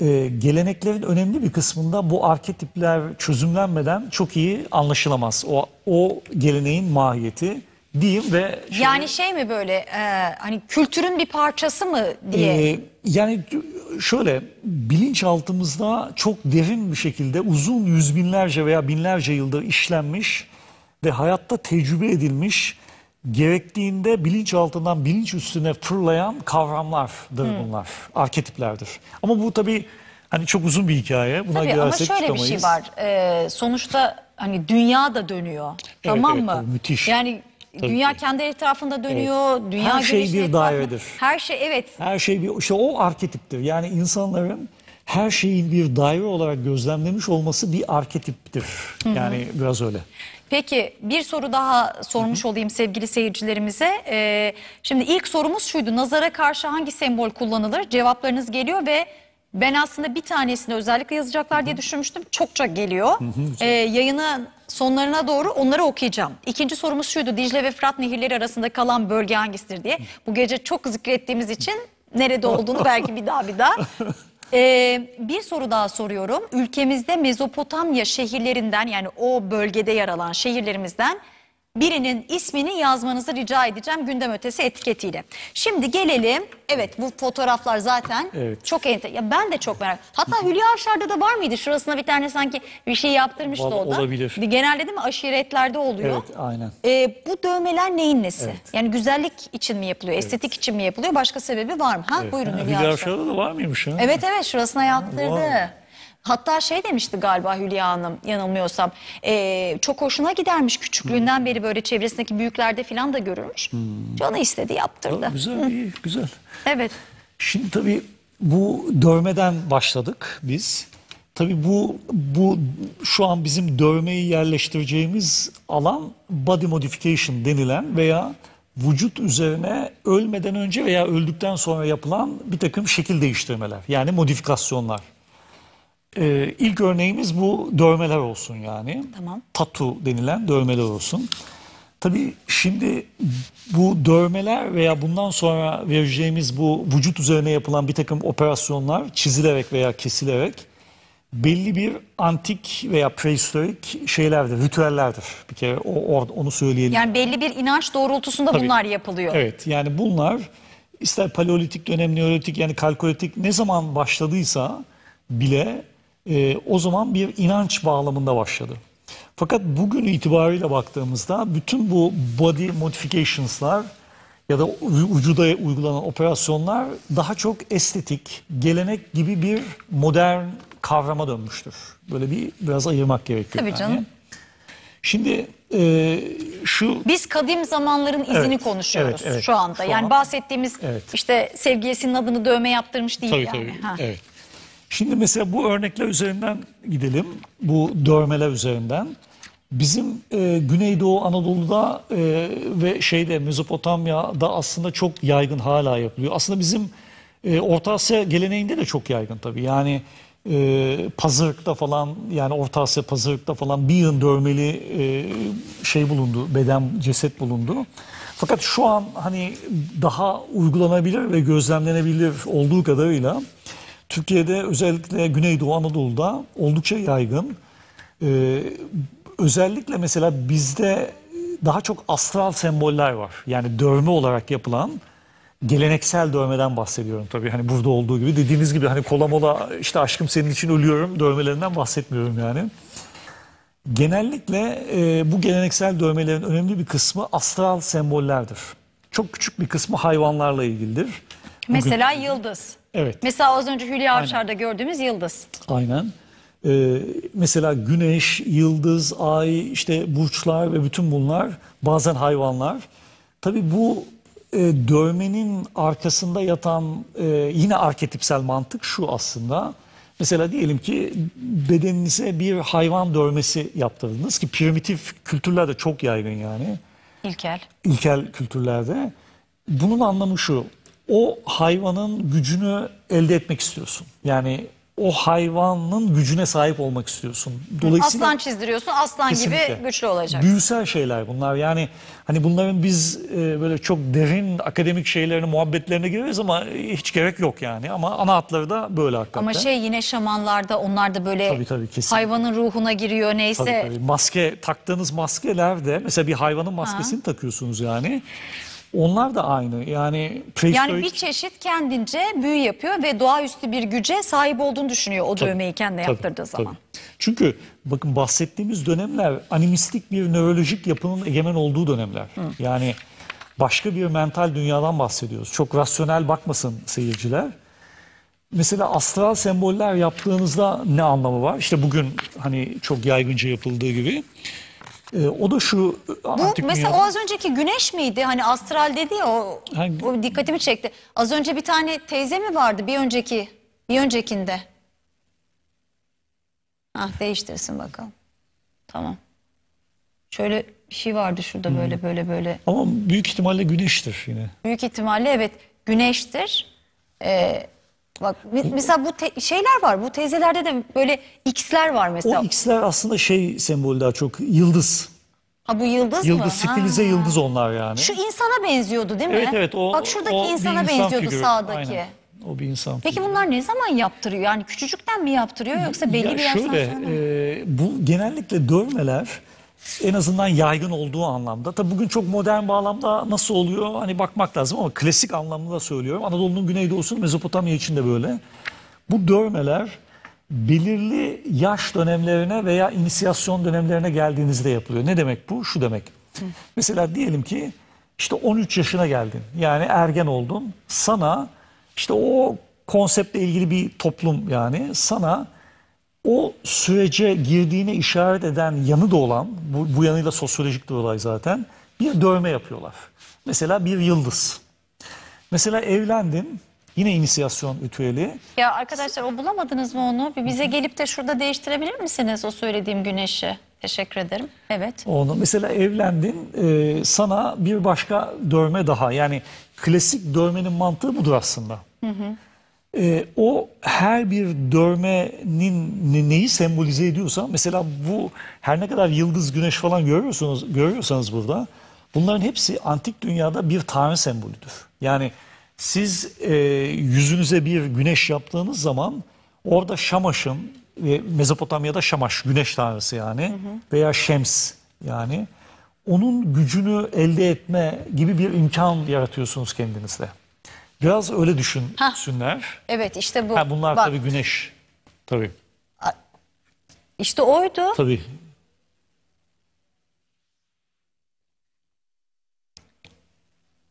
[SPEAKER 2] e, geleneklerin önemli bir kısmında bu arketipler çözümlenmeden çok iyi anlaşılamaz. O, o geleneğin mahiyeti değil ve... Şöyle,
[SPEAKER 1] Yani şey mi böyle e, hani kültürün bir parçası mı
[SPEAKER 2] diye. e, yani şöyle bilinçaltımızda çok derin bir şekilde uzun yüz binlerce veya binlerce yılda işlenmiş ve hayatta tecrübe edilmiş gerektiğinde bilinç altından bilinç üstüne fırlayan kavramlardır bunlar. Arketiplerdir. Ama bu tabi hani çok uzun bir hikaye. Buna Tabii ama girersek şöyle bir şey var.
[SPEAKER 1] E, sonuçta hani dünya da dönüyor. tamam evet, mı?
[SPEAKER 2] müthiş. Yani Tabii dünya ki.
[SPEAKER 1] kendi etrafında dönüyor. Evet. Dünya Her şey bir dairedir. Her şey evet.
[SPEAKER 2] Her şey bir işte o arketiptir. Yani insanların her şeyin bir daire olarak gözlemlemiş olması bir arketiptir. Hı -hı. Yani biraz öyle.
[SPEAKER 1] Peki bir soru daha sormuş Hı -hı. olayım sevgili seyircilerimize. Ee, şimdi ilk sorumuz şuydu. Nazara karşı hangi sembol kullanılır? Cevaplarınız geliyor ve ben aslında bir tanesini özellikle yazacaklar diye düşünmüştüm. Çokça geliyor. Hı hı, ee, yayına sonlarına doğru onları okuyacağım. İkinci sorumuz şuydu Dicle ve Fırat nehirleri arasında kalan bölge hangisidir diye. Bu gece çok zikrettiğimiz için nerede olduğunu belki bir daha bir daha. Ee, bir soru daha soruyorum. Ülkemizde Mezopotamya şehirlerinden yani o bölgede yer alan şehirlerimizden birinin ismini yazmanızı rica edeceğim gündem ötesi etiketiyle. Şimdi gelelim. Evet bu fotoğraflar zaten evet. çok enter. Ya ben de çok merak. Hatta Hülya Avşar'da da var mıydı? Şurasına bir tane sanki bir şey yaptırmış da o Olabilir. Genelde değil mi aşiretlerde oluyor. Evet aynen. Ee, bu dövmeler neyin nesi? Evet. Yani güzellik için mi yapılıyor? Evet. Estetik için mi yapılıyor? Başka sebebi var mı? Ha evet. buyurun Hülya, Hülya
[SPEAKER 2] Avşar'da da var mıymış? Ha? Evet
[SPEAKER 1] evet şurasına yaptırdı. Ha, var. Hatta şey demişti galiba Hülya Hanım yanılmıyorsam. E, çok hoşuna gidermiş küçüklüğünden beri böyle çevresindeki büyüklerde falan da görürmüş. Hmm. Canı istedi yaptırdı. Aa, güzel, iyi, güzel. Evet.
[SPEAKER 2] Şimdi tabii bu dövmeden başladık biz. Tabii bu bu şu an bizim dövmeyi yerleştireceğimiz alan body modification denilen veya vücut üzerine ölmeden önce veya öldükten sonra yapılan bir takım şekil değiştirmeler yani modifikasyonlar. Ee, ilk örneğimiz bu dövmeler olsun yani. Tamam. Tatu denilen dövmeler olsun. Tabii şimdi bu dövmeler veya bundan sonra vereceğimiz bu vücut üzerine yapılan bir takım operasyonlar çizilerek veya kesilerek belli bir antik veya prehistorik şeylerdir, ritüellerdir. Bir kere o, onu söyleyelim. Yani
[SPEAKER 1] belli bir inanç doğrultusunda Tabii. bunlar yapılıyor.
[SPEAKER 2] Evet yani bunlar ister paleolitik dönem, neolitik yani kalkolitik ne zaman başladıysa bile e, o zaman bir inanç bağlamında başladı. Fakat bugün itibariyle baktığımızda bütün bu body modifications'lar ya da vücuda uygulanan operasyonlar daha çok estetik, gelenek gibi bir modern kavrama dönmüştür. Böyle bir biraz ayırmak gerekiyor. Tabii yani. canım. Şimdi e, şu...
[SPEAKER 1] Biz kadim zamanların izini evet, konuşuyoruz evet, evet, şu anda. Şu yani an... bahsettiğimiz evet. işte sevgilisinin adını dövme yaptırmış değil tabii, yani. Tabii, ha. evet.
[SPEAKER 2] Şimdi mesela bu örnekler üzerinden gidelim. Bu dörmeler üzerinden. Bizim e, Güneydoğu Anadolu'da e, ve şeyde Mezopotamya'da aslında çok yaygın hala yapılıyor. Aslında bizim e, Orta Asya geleneğinde de çok yaygın tabii. Yani e, pazırlıkta falan yani Orta Asya pazırlıkta falan bir yığın dövmeli e, şey bulundu, beden, ceset bulundu. Fakat şu an hani daha uygulanabilir ve gözlemlenebilir olduğu kadarıyla Türkiye'de özellikle Güneydoğu Anadolu'da oldukça yaygın. Ee, özellikle mesela bizde daha çok astral semboller var. Yani dövme olarak yapılan geleneksel dövmeden bahsediyorum tabii. Hani burada olduğu gibi dediğiniz gibi hani kolamola işte aşkım senin için ölüyorum dövmelerinden bahsetmiyorum yani. Genellikle e, bu geleneksel dövmelerin önemli bir kısmı astral sembollerdir. Çok küçük bir kısmı hayvanlarla ilgilidir.
[SPEAKER 1] Mesela Yıldız. Evet. Mesela az önce Hülya Avşar'da gördüğümüz Yıldız.
[SPEAKER 2] Aynen. Ee, mesela güneş, yıldız, ay, işte burçlar ve bütün bunlar bazen hayvanlar. Tabii bu e, dövmenin arkasında yatan e, yine arketipsel mantık şu aslında. Mesela diyelim ki bedeninize bir hayvan dövmesi yaptırdınız ki primitif kültürlerde çok yaygın yani. İlkel. İlkel kültürlerde. Bunun anlamı şu o hayvanın gücünü elde etmek istiyorsun. Yani o hayvanın gücüne sahip olmak istiyorsun. Dolayısıyla aslan
[SPEAKER 1] çizdiriyorsun, aslan gibi güçlü olacak.
[SPEAKER 2] Büyüsel şeyler bunlar. Yani hani bunların biz e, böyle çok derin akademik şeylerine, muhabbetlerine gireriz ama hiç gerek yok yani. Ama ana hatları da böyle hakikaten. Ama şey
[SPEAKER 1] yine şamanlarda onlar da böyle tabii,
[SPEAKER 2] tabii, hayvanın
[SPEAKER 1] ruhuna giriyor neyse. Tabii,
[SPEAKER 2] tabii. Maske, taktığınız maskeler de mesela bir hayvanın maskesini ha. takıyorsunuz yani. Onlar da aynı. Yani prehistorik... Yani bir
[SPEAKER 1] çeşit kendince büyü yapıyor ve doğaüstü bir güce sahip olduğunu düşünüyor o tabii, dövmeyi kendine tabii, yaptırdığı zaman.
[SPEAKER 2] Tabii. Çünkü bakın bahsettiğimiz dönemler animistik bir nörolojik yapının egemen olduğu dönemler. Hı. Yani başka bir mental dünyadan bahsediyoruz. Çok rasyonel bakmasın seyirciler. Mesela astral semboller yaptığınızda ne anlamı var? İşte bugün hani çok yaygınca yapıldığı gibi. E, o da şu Bu artık mesela dünyada- o az
[SPEAKER 1] önceki güneş miydi? Hani astral dedi ya o, Hangi- o dikkatimi çekti. Az önce bir tane teyze mi vardı bir önceki bir öncekinde? Ah değiştirsin bakalım. Tamam. Şöyle bir şey vardı şurada böyle hmm. böyle
[SPEAKER 2] böyle. ama büyük ihtimalle güneştir yine.
[SPEAKER 1] Büyük ihtimalle evet güneştir. Ee, Bak mesela bu şeyler var. Bu teyzelerde de böyle X'ler var mesela. O
[SPEAKER 2] X'ler aslında şey sembolü daha çok yıldız.
[SPEAKER 1] Ha bu yıldız, mı? Yıldız stilize Ha.
[SPEAKER 2] yıldız onlar yani. Şu
[SPEAKER 1] insana benziyordu değil mi? Evet, evet, o- Bak şuradaki o insana insan benziyordu figürü. sağdaki. Aynen.
[SPEAKER 2] O bir insan. Peki
[SPEAKER 1] figürü. bunlar ne zaman yaptırıyor? Yani küçücükten mi yaptırıyor yoksa belli Ya bir yaştan şöyle sonra mı?
[SPEAKER 2] e, bu genellikle dövmeler en azından yaygın olduğu anlamda. Tabi bugün çok modern bağlamda nasıl oluyor hani bakmak lazım ama klasik anlamda söylüyorum. Anadolu'nun güneydoğusunun Mezopotamya için de böyle. Bu dövmeler belirli yaş dönemlerine veya inisiyasyon dönemlerine geldiğinizde yapılıyor. Ne demek bu? Şu demek. Mesela diyelim ki işte 13 yaşına geldin. Yani ergen oldun. Sana işte o konseptle ilgili bir toplum yani sana o sürece girdiğine işaret eden yanı da olan, bu, bu yanıyla sosyolojik de olay zaten, bir dövme yapıyorlar. Mesela bir yıldız. Mesela evlendin, yine inisiyasyon ütüeli.
[SPEAKER 1] Ya arkadaşlar o bulamadınız mı onu? Bir bize gelip de şurada değiştirebilir misiniz o söylediğim güneşi? Teşekkür ederim. Evet. Onu mesela
[SPEAKER 2] evlendin, e, sana bir başka dövme daha. Yani klasik dövmenin mantığı budur aslında. Hı hı e, o her bir dövmenin neyi sembolize ediyorsa mesela bu her ne kadar yıldız güneş falan görüyorsunuz görüyorsanız burada bunların hepsi antik dünyada bir tanrı sembolüdür. Yani siz e, yüzünüze bir güneş yaptığınız zaman orada Şamaş'ın ve Mezopotamya'da Şamaş güneş tanrısı yani hı hı. veya Şems yani onun gücünü elde etme gibi bir imkan yaratıyorsunuz kendinizde. Biraz öyle düşünsünler.
[SPEAKER 1] Evet işte bu. Ha, bunlar Bak. tabii
[SPEAKER 2] güneş. Tabii. İşte oydu. Tabii.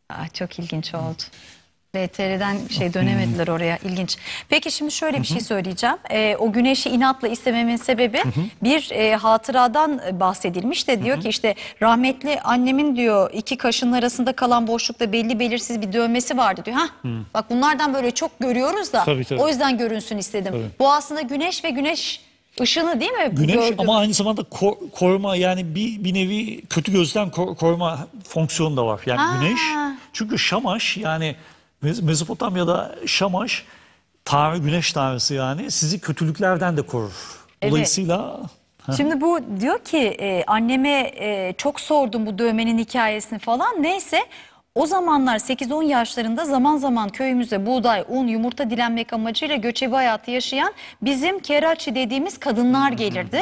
[SPEAKER 1] Aa, çok ilginç oldu. VTR'den şey dönemediler hmm. oraya ilginç. Peki şimdi şöyle bir şey söyleyeceğim. Ee, o güneşi inatla istememin sebebi bir e, hatıradan bahsedilmiş de diyor ki işte rahmetli annemin diyor iki kaşın arasında kalan boşlukta belli belirsiz bir dövmesi vardı diyor. Hah, bak bunlardan böyle çok görüyoruz da Tabii, tabii. o yüzden görünsün istedim. Tabii. Bu aslında güneş ve güneş ışını değil mi? Güneş Gördüğümüz- ama
[SPEAKER 2] aynı zamanda ko- koruma yani bir, bir nevi kötü gözden ko- koruma fonksiyonu da var. Yani güneş çünkü şamaş yani Mezopotamya'da Şamaş tanrı güneş tanrısı yani sizi kötülüklerden de korur.
[SPEAKER 1] Dolayısıyla Şimdi bu diyor ki e, anneme e, çok sordum bu dövmenin hikayesini falan neyse o zamanlar 8-10 yaşlarında zaman zaman köyümüze buğday, un, yumurta dilenmek amacıyla göçebe hayatı yaşayan bizim keraçi dediğimiz kadınlar gelirdi.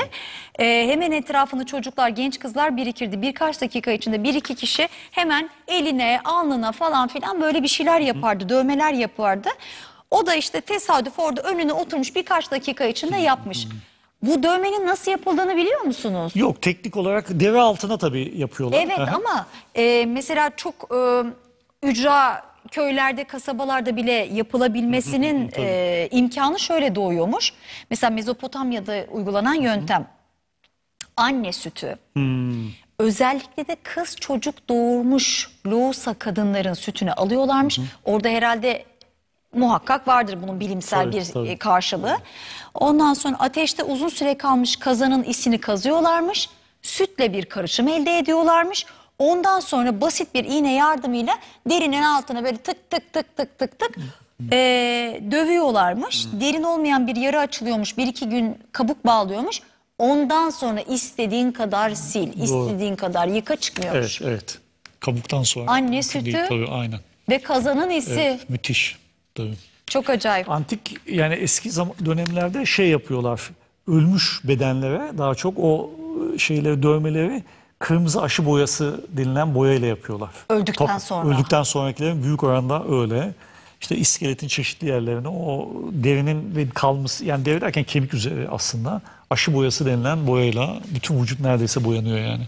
[SPEAKER 1] Ee, hemen etrafını çocuklar, genç kızlar birikirdi. Birkaç dakika içinde bir iki kişi hemen eline, alnına falan filan böyle bir şeyler yapardı, dövmeler yapardı. O da işte tesadüf orada önüne oturmuş birkaç dakika içinde yapmış. Bu dövmenin nasıl yapıldığını biliyor musunuz?
[SPEAKER 2] Yok teknik olarak deve altına tabii yapıyorlar. Evet Aha. ama
[SPEAKER 1] e, mesela çok e, ücra köylerde, kasabalarda bile yapılabilmesinin e, imkanı şöyle doğuyormuş. Mesela Mezopotamya'da uygulanan yöntem. Anne sütü. Hmm. Özellikle de kız çocuk doğurmuş loğusa kadınların sütünü alıyorlarmış. Orada herhalde muhakkak vardır bunun bilimsel tabii, bir e, tabii. karşılığı. Ondan sonra ateşte uzun süre kalmış kazanın isini kazıyorlarmış. Sütle bir karışım elde ediyorlarmış. Ondan sonra basit bir iğne yardımıyla derinin altına böyle tık tık tık tık tık tık e, dövüyorlarmış. Hmm. Derin olmayan bir yara açılıyormuş. Bir iki gün kabuk bağlıyormuş. Ondan sonra istediğin kadar sil, istediğin kadar yıka çıkmıyormuş.
[SPEAKER 2] Evet, evet. Kabuktan sonra. Anne sütü. Değil, tabii, aynen.
[SPEAKER 1] Ve kazanın isi. Evet,
[SPEAKER 2] müthiş. Tabii.
[SPEAKER 1] Çok acayip. Antik
[SPEAKER 2] yani eski zaman dönemlerde şey yapıyorlar. Ölmüş bedenlere daha çok o e, şeyleri dövmeleri kırmızı aşı boyası denilen boyayla yapıyorlar. Öldükten Top, sonra. Öldükten sonrakilerin büyük oranda öyle. İşte iskeletin çeşitli yerlerine o derinin ve kalması yani deri derken kemik üzeri aslında aşı boyası denilen boyayla bütün vücut neredeyse boyanıyor yani.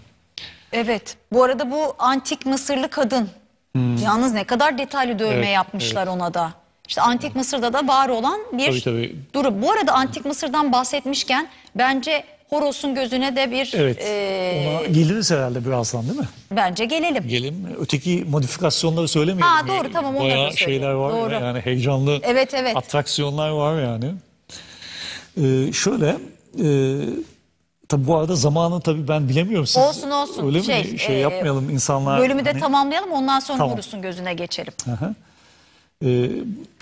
[SPEAKER 1] Evet. Bu arada bu antik Mısırlı kadın. Hmm. Yalnız ne kadar detaylı dövme evet, yapmışlar evet. ona da. İşte Antik Mısır'da da var olan bir tabii, tabii. durum. Bu arada Antik Mısır'dan bahsetmişken bence Horos'un gözüne de bir... Evet. E... Ona
[SPEAKER 2] geliriz herhalde birazdan değil mi? Bence gelelim. Gelelim. Öteki modifikasyonları söylemeyelim.
[SPEAKER 1] Ha doğru tamam onları Bayağı şeyler
[SPEAKER 2] var doğru. yani heyecanlı evet, evet. atraksiyonlar var yani. Ee, şöyle... E, Tabii bu arada zamanı tabi ben bilemiyorum. Siz olsun olsun. Öyle şey, mi? Şey e, yapmayalım insanlar. Bölümü de hani...
[SPEAKER 1] tamamlayalım ondan sonra tamam. Horus'un gözüne geçelim.
[SPEAKER 2] Aha. Ee,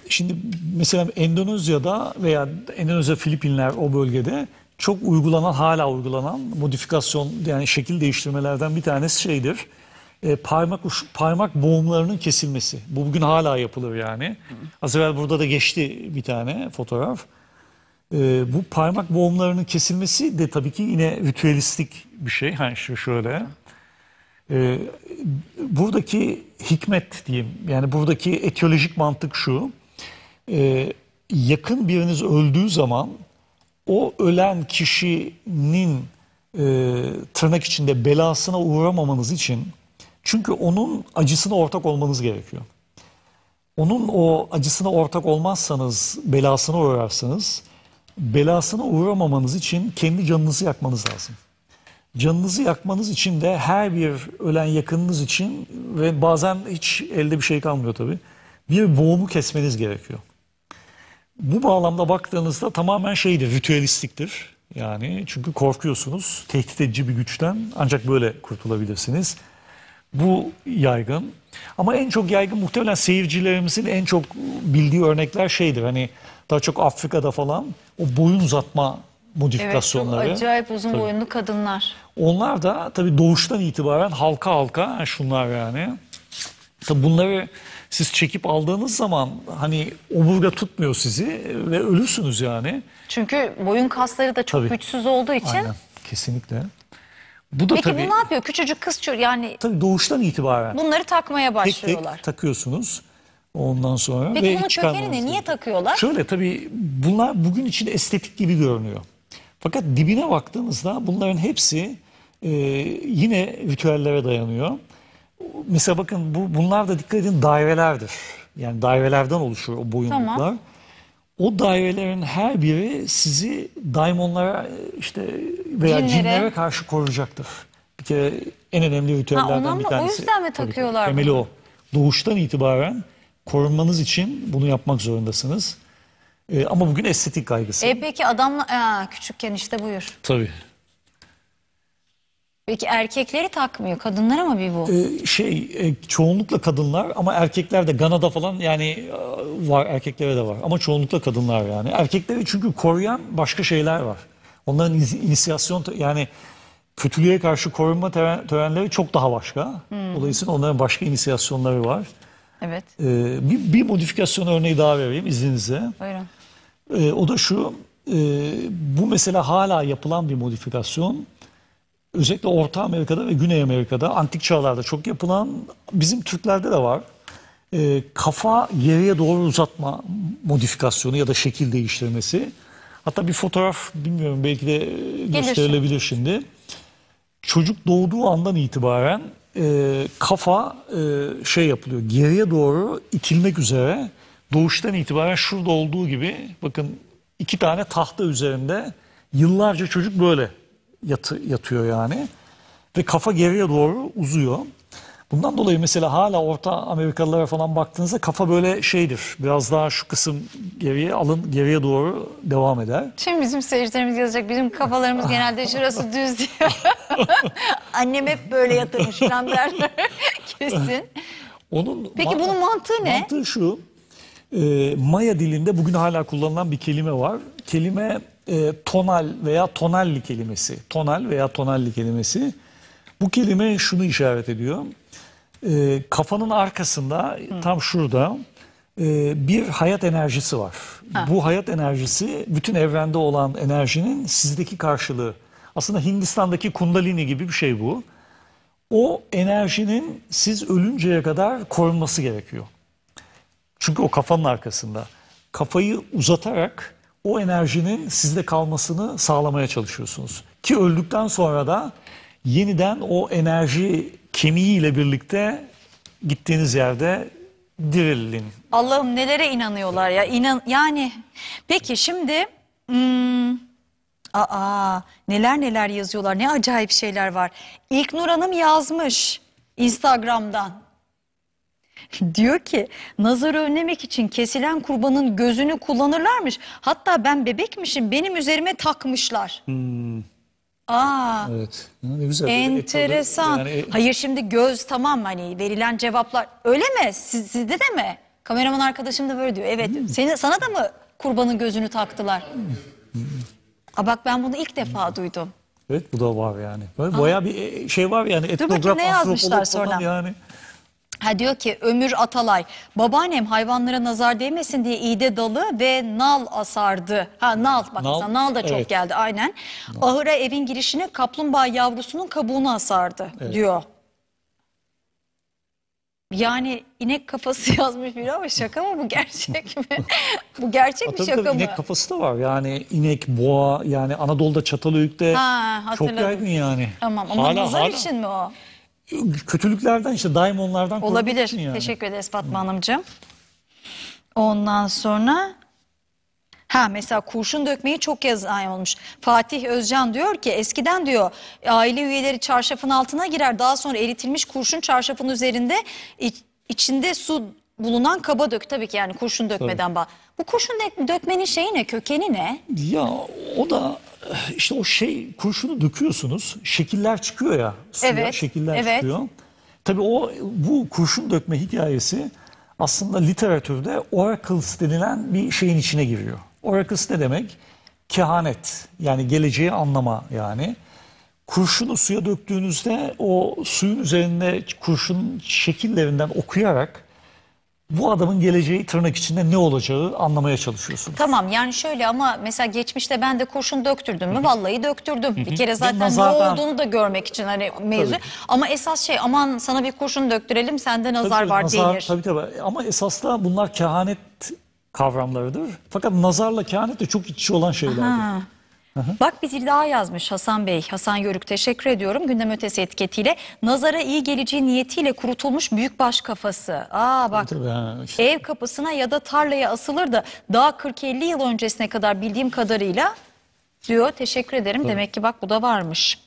[SPEAKER 2] şimdi mesela Endonezya'da veya Endonezya, Filipinler o bölgede çok uygulanan, hala uygulanan modifikasyon yani şekil değiştirmelerden bir tanesi şeydir. Ee, parmak parmak boğumlarının kesilmesi. Bu bugün hala yapılır yani. Az evvel burada da geçti bir tane fotoğraf. Ee, bu parmak boğumlarının kesilmesi de tabii ki yine ritüelistik bir şey. Hani şöyle. E, buradaki hikmet diyeyim yani buradaki etiyolojik mantık şu. E, yakın biriniz öldüğü zaman o ölen kişinin e, tırnak içinde belasına uğramamanız için çünkü onun acısına ortak olmanız gerekiyor. Onun o acısına ortak olmazsanız belasına uğrarsınız. Belasına uğramamanız için kendi canınızı yakmanız lazım. Canınızı yakmanız için de her bir ölen yakınınız için ve bazen hiç elde bir şey kalmıyor tabii. Bir boğumu kesmeniz gerekiyor. Bu bağlamda baktığınızda tamamen şeydir, ritüelistiktir. Yani çünkü korkuyorsunuz tehdit edici bir güçten ancak böyle kurtulabilirsiniz. Bu yaygın. Ama en çok yaygın muhtemelen seyircilerimizin en çok bildiği örnekler şeydir. Hani daha çok Afrika'da falan o boyun uzatma modifikasyonları. Evet çok acayip uzun tabii.
[SPEAKER 1] boyunlu kadınlar.
[SPEAKER 2] Onlar da tabii doğuştan itibaren halka halka şunlar yani. Tabii bunları siz çekip aldığınız zaman hani omurga tutmuyor sizi ve ölürsünüz yani. Çünkü boyun kasları da çok tabii.
[SPEAKER 1] güçsüz olduğu için. Aynen
[SPEAKER 2] kesinlikle. Bu da Peki tabii, bu ne
[SPEAKER 1] yapıyor? Küçücük kız yani.
[SPEAKER 2] Tabii doğuştan itibaren. Bunları
[SPEAKER 1] takmaya başlıyorlar. Tek tek
[SPEAKER 2] takıyorsunuz. Ondan sonra Peki ve bunun kökenini niye
[SPEAKER 1] takıyorlar? Şöyle
[SPEAKER 2] tabii bunlar bugün için estetik gibi görünüyor. Fakat dibine baktığımızda bunların hepsi e, yine ritüellere dayanıyor. Mesela bakın bu, bunlar da dikkat edin dairelerdir. Yani dairelerden oluşur o boyunluklar. Tamam. O dairelerin her biri sizi daimonlara e, işte veya cinlere, cinlere karşı koruyacaktır. Bir kere en önemli ritüellerden ha, bir tanesi. O yüzden mi takıyorlar? Temeli o. Doğuştan itibaren korunmanız için bunu yapmak zorundasınız. E, ama bugün estetik kaygısı. E
[SPEAKER 1] peki adam küçükken işte buyur. Tabii. Peki erkekleri takmıyor. Kadınlara mı bir bu? Ee,
[SPEAKER 2] şey, e, şey çoğunlukla kadınlar ama erkekler de Gana'da falan yani e, var erkeklere de var. Ama çoğunlukla kadınlar yani. Erkekleri çünkü koruyan başka şeyler var. Onların inisiyasyon yani kötülüğe karşı korunma tören- törenleri çok daha başka. Hmm. Dolayısıyla onların başka inisiyasyonları var. Evet. E, bir, bir modifikasyon örneği daha vereyim izninizle. Buyurun. E, o da şu, e, bu mesela hala yapılan bir modifikasyon. Özellikle Orta Amerika'da ve Güney Amerika'da, antik çağlarda çok yapılan, bizim Türklerde de var. E, kafa geriye doğru uzatma modifikasyonu ya da şekil değiştirmesi. Hatta bir fotoğraf, bilmiyorum belki de gösterilebilir şimdi. Çocuk doğduğu andan itibaren e, kafa e, şey yapılıyor, geriye doğru itilmek üzere doğuştan itibaren şurada olduğu gibi bakın iki tane tahta üzerinde yıllarca çocuk böyle yatı, yatıyor yani. Ve kafa geriye doğru uzuyor. Bundan dolayı mesela hala Orta Amerikalılara falan baktığınızda kafa böyle şeydir. Biraz daha şu kısım geriye alın geriye doğru devam eder.
[SPEAKER 1] Şimdi bizim seyircilerimiz yazacak bizim kafalarımız genelde şurası düz diyor. Annem hep böyle yatırmış falan derler kesin.
[SPEAKER 2] Onun Peki bunun mantığı ne? Mantığı şu e, Maya dilinde bugün hala kullanılan bir kelime var. Kelime e, tonal veya tonalli kelimesi. Tonal veya tonalli kelimesi. Bu kelime şunu işaret ediyor. E, kafanın arkasında Hı. tam şurada e, bir hayat enerjisi var. Ha. Bu hayat enerjisi bütün evrende olan enerjinin sizdeki karşılığı. Aslında Hindistan'daki kundalini gibi bir şey bu. O enerjinin siz ölünceye kadar korunması gerekiyor. Çünkü o kafanın arkasında. Kafayı uzatarak o enerjinin sizde kalmasını sağlamaya çalışıyorsunuz. Ki öldükten sonra da yeniden o enerji kemiğiyle birlikte gittiğiniz yerde dirilin.
[SPEAKER 1] Allah'ım nelere inanıyorlar ya. İnan, yani peki şimdi... Hmm, aa neler neler yazıyorlar ne acayip şeyler var. İlknur Hanım yazmış Instagram'dan. Diyor ki nazarı önlemek için kesilen kurbanın gözünü kullanırlarmış. Hatta ben bebekmişim benim üzerime takmışlar. Hmm. Aa.
[SPEAKER 2] Evet. Ne güzel. Enteresan. Yani... E- Hayır şimdi
[SPEAKER 1] göz tamam hani verilen cevaplar öyle mi? Siz, sizde de mi? Kameraman arkadaşım da böyle diyor. Evet. Hmm. Seni, sana da mı kurbanın gözünü taktılar? Hmm. Aa, bak ben bunu ilk defa hmm. duydum.
[SPEAKER 2] Evet bu da var yani. Bayağı bir e, şey var yani etnograf, Dur bakayım ne yazmışlar sonra. Yani.
[SPEAKER 1] Ha diyor ki Ömür Atalay, babaannem hayvanlara nazar değmesin diye iğde dalı ve nal asardı. Ha nal bak nal, mesela, nal da çok evet. geldi aynen. Nal. Ahıra evin girişine kaplumbağa yavrusunun kabuğunu asardı evet. diyor. Yani inek kafası yazmış biri ama şaka mı bu gerçek mi? bu gerçek bir şaka mı? inek
[SPEAKER 2] kafası da var yani inek, boğa yani Anadolu'da Çatalhöyük'te ha, çok yaygın yani. Tamam ama hala, nazar hala. için mi o? kötülüklerden işte daimonlardan Olabilir. Yani. Teşekkür
[SPEAKER 1] ederiz Fatma Hanımcığım. Ondan sonra Ha mesela kurşun dökmeyi çok yazan olmuş. Fatih Özcan diyor ki eskiden diyor aile üyeleri çarşafın altına girer daha sonra eritilmiş kurşun çarşafın üzerinde iç, içinde su bulunan kaba dök tabii ki yani kurşun dökmeden bah. Bu kurşun dökmenin şeyi ne, kökeni ne?
[SPEAKER 2] Ya o da işte o şey kurşunu döküyorsunuz. Şekiller çıkıyor ya. Suya Evet, şekiller evet. çıkıyor. Tabii o bu kurşun dökme hikayesi aslında literatürde oracles denilen bir şeyin içine giriyor. Oracles ne demek? Kehanet. Yani geleceği anlama yani. Kurşunu suya döktüğünüzde o suyun üzerinde kurşun şekillerinden okuyarak bu adamın geleceği tırnak içinde ne olacağı anlamaya çalışıyorsun.
[SPEAKER 1] Tamam yani şöyle ama mesela geçmişte ben de kurşun döktürdüm mü? Vallahi döktürdüm. Bir kere zaten ne olduğunu da görmek için hani mevzu. Ama esas şey aman sana bir kurşun döktürelim sende nazar Tabii, var nazar, denir. Tabii
[SPEAKER 2] tabii ama esasla bunlar kehanet kavramlarıdır. Fakat nazarla kehanet de çok iç içe olan şeylerdir. Ha. Aha.
[SPEAKER 1] Bak bir daha yazmış Hasan Bey. Hasan Yörük teşekkür ediyorum. Gündem ötesi etiketiyle nazara iyi geleceği niyetiyle kurutulmuş büyükbaş kafası. Aa bak
[SPEAKER 3] ha, işte.
[SPEAKER 1] ev kapısına ya da tarlaya asılır da daha 40-50 yıl öncesine kadar bildiğim kadarıyla diyor. Teşekkür ederim. Tabii. Demek ki bak bu da varmış.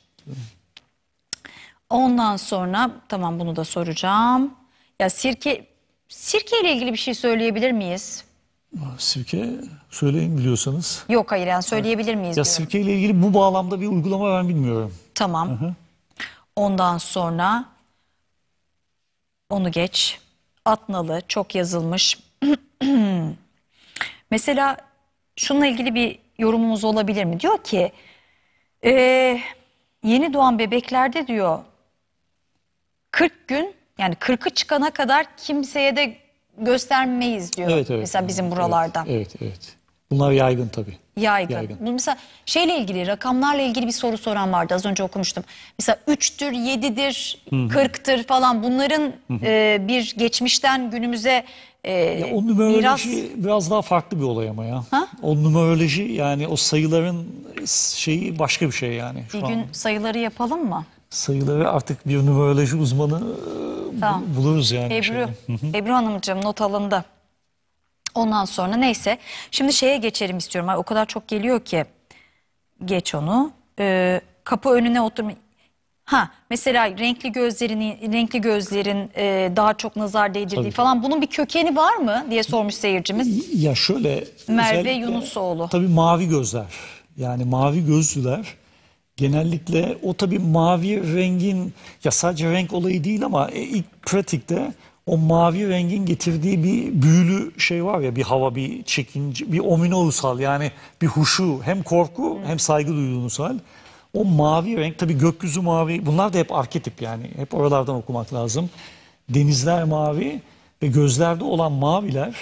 [SPEAKER 1] Ondan sonra tamam bunu da soracağım. Ya sirke sirke ile ilgili bir şey söyleyebilir miyiz?
[SPEAKER 2] Sirke söyleyin biliyorsanız.
[SPEAKER 1] Yok hayır yani söyleyebilir miyiz? Ya
[SPEAKER 2] diyorum. ile ilgili bu bağlamda bir uygulama ben bilmiyorum.
[SPEAKER 1] Tamam. Hı hı. Ondan sonra onu geç. Atnalı çok yazılmış. Mesela şununla ilgili bir yorumumuz olabilir mi? Diyor ki e, yeni doğan bebeklerde diyor 40 gün yani 40'ı çıkana kadar kimseye de göstermeyiz diyor. Evet, evet. Mesela bizim buralarda. Evet,
[SPEAKER 2] evet. evet. Bunlar yaygın tabii. Yaygın. yaygın.
[SPEAKER 1] Mesela şeyle ilgili rakamlarla ilgili bir soru soran vardı az önce okumuştum. Mesela 3'tür, 7'dir, 40'tır falan bunların e, bir geçmişten günümüze e, ya o numeroloji biraz...
[SPEAKER 2] biraz daha farklı bir olay ama ya. Ha? O numeroloji yani o sayıların şeyi başka bir şey yani. Şu bir gün an.
[SPEAKER 1] sayıları yapalım mı?
[SPEAKER 2] sayıları artık bir numeroloji uzmanı e, tamam. buluruz yani. Ebru,
[SPEAKER 1] şöyle. Ebru Hanımcığım not alındı. Ondan sonra neyse. Şimdi şeye geçelim istiyorum. o kadar çok geliyor ki. Geç onu. Ee, kapı önüne oturma. Ha mesela renkli gözlerini renkli gözlerin e, daha çok nazar değdirdiği tabii. falan bunun bir kökeni var mı diye sormuş seyircimiz.
[SPEAKER 2] Ya şöyle Merve Yunusoğlu. Tabii mavi gözler. Yani mavi gözlüler Genellikle o tabi mavi rengin ya sadece renk olayı değil ama e, ilk pratikte o mavi rengin getirdiği bir büyülü şey var ya bir hava bir çekince bir ominous yani bir huşu hem korku hem saygı duyduğunuz hal. O mavi renk tabi gökyüzü mavi bunlar da hep arketip yani hep oralardan okumak lazım. Denizler mavi ve gözlerde olan maviler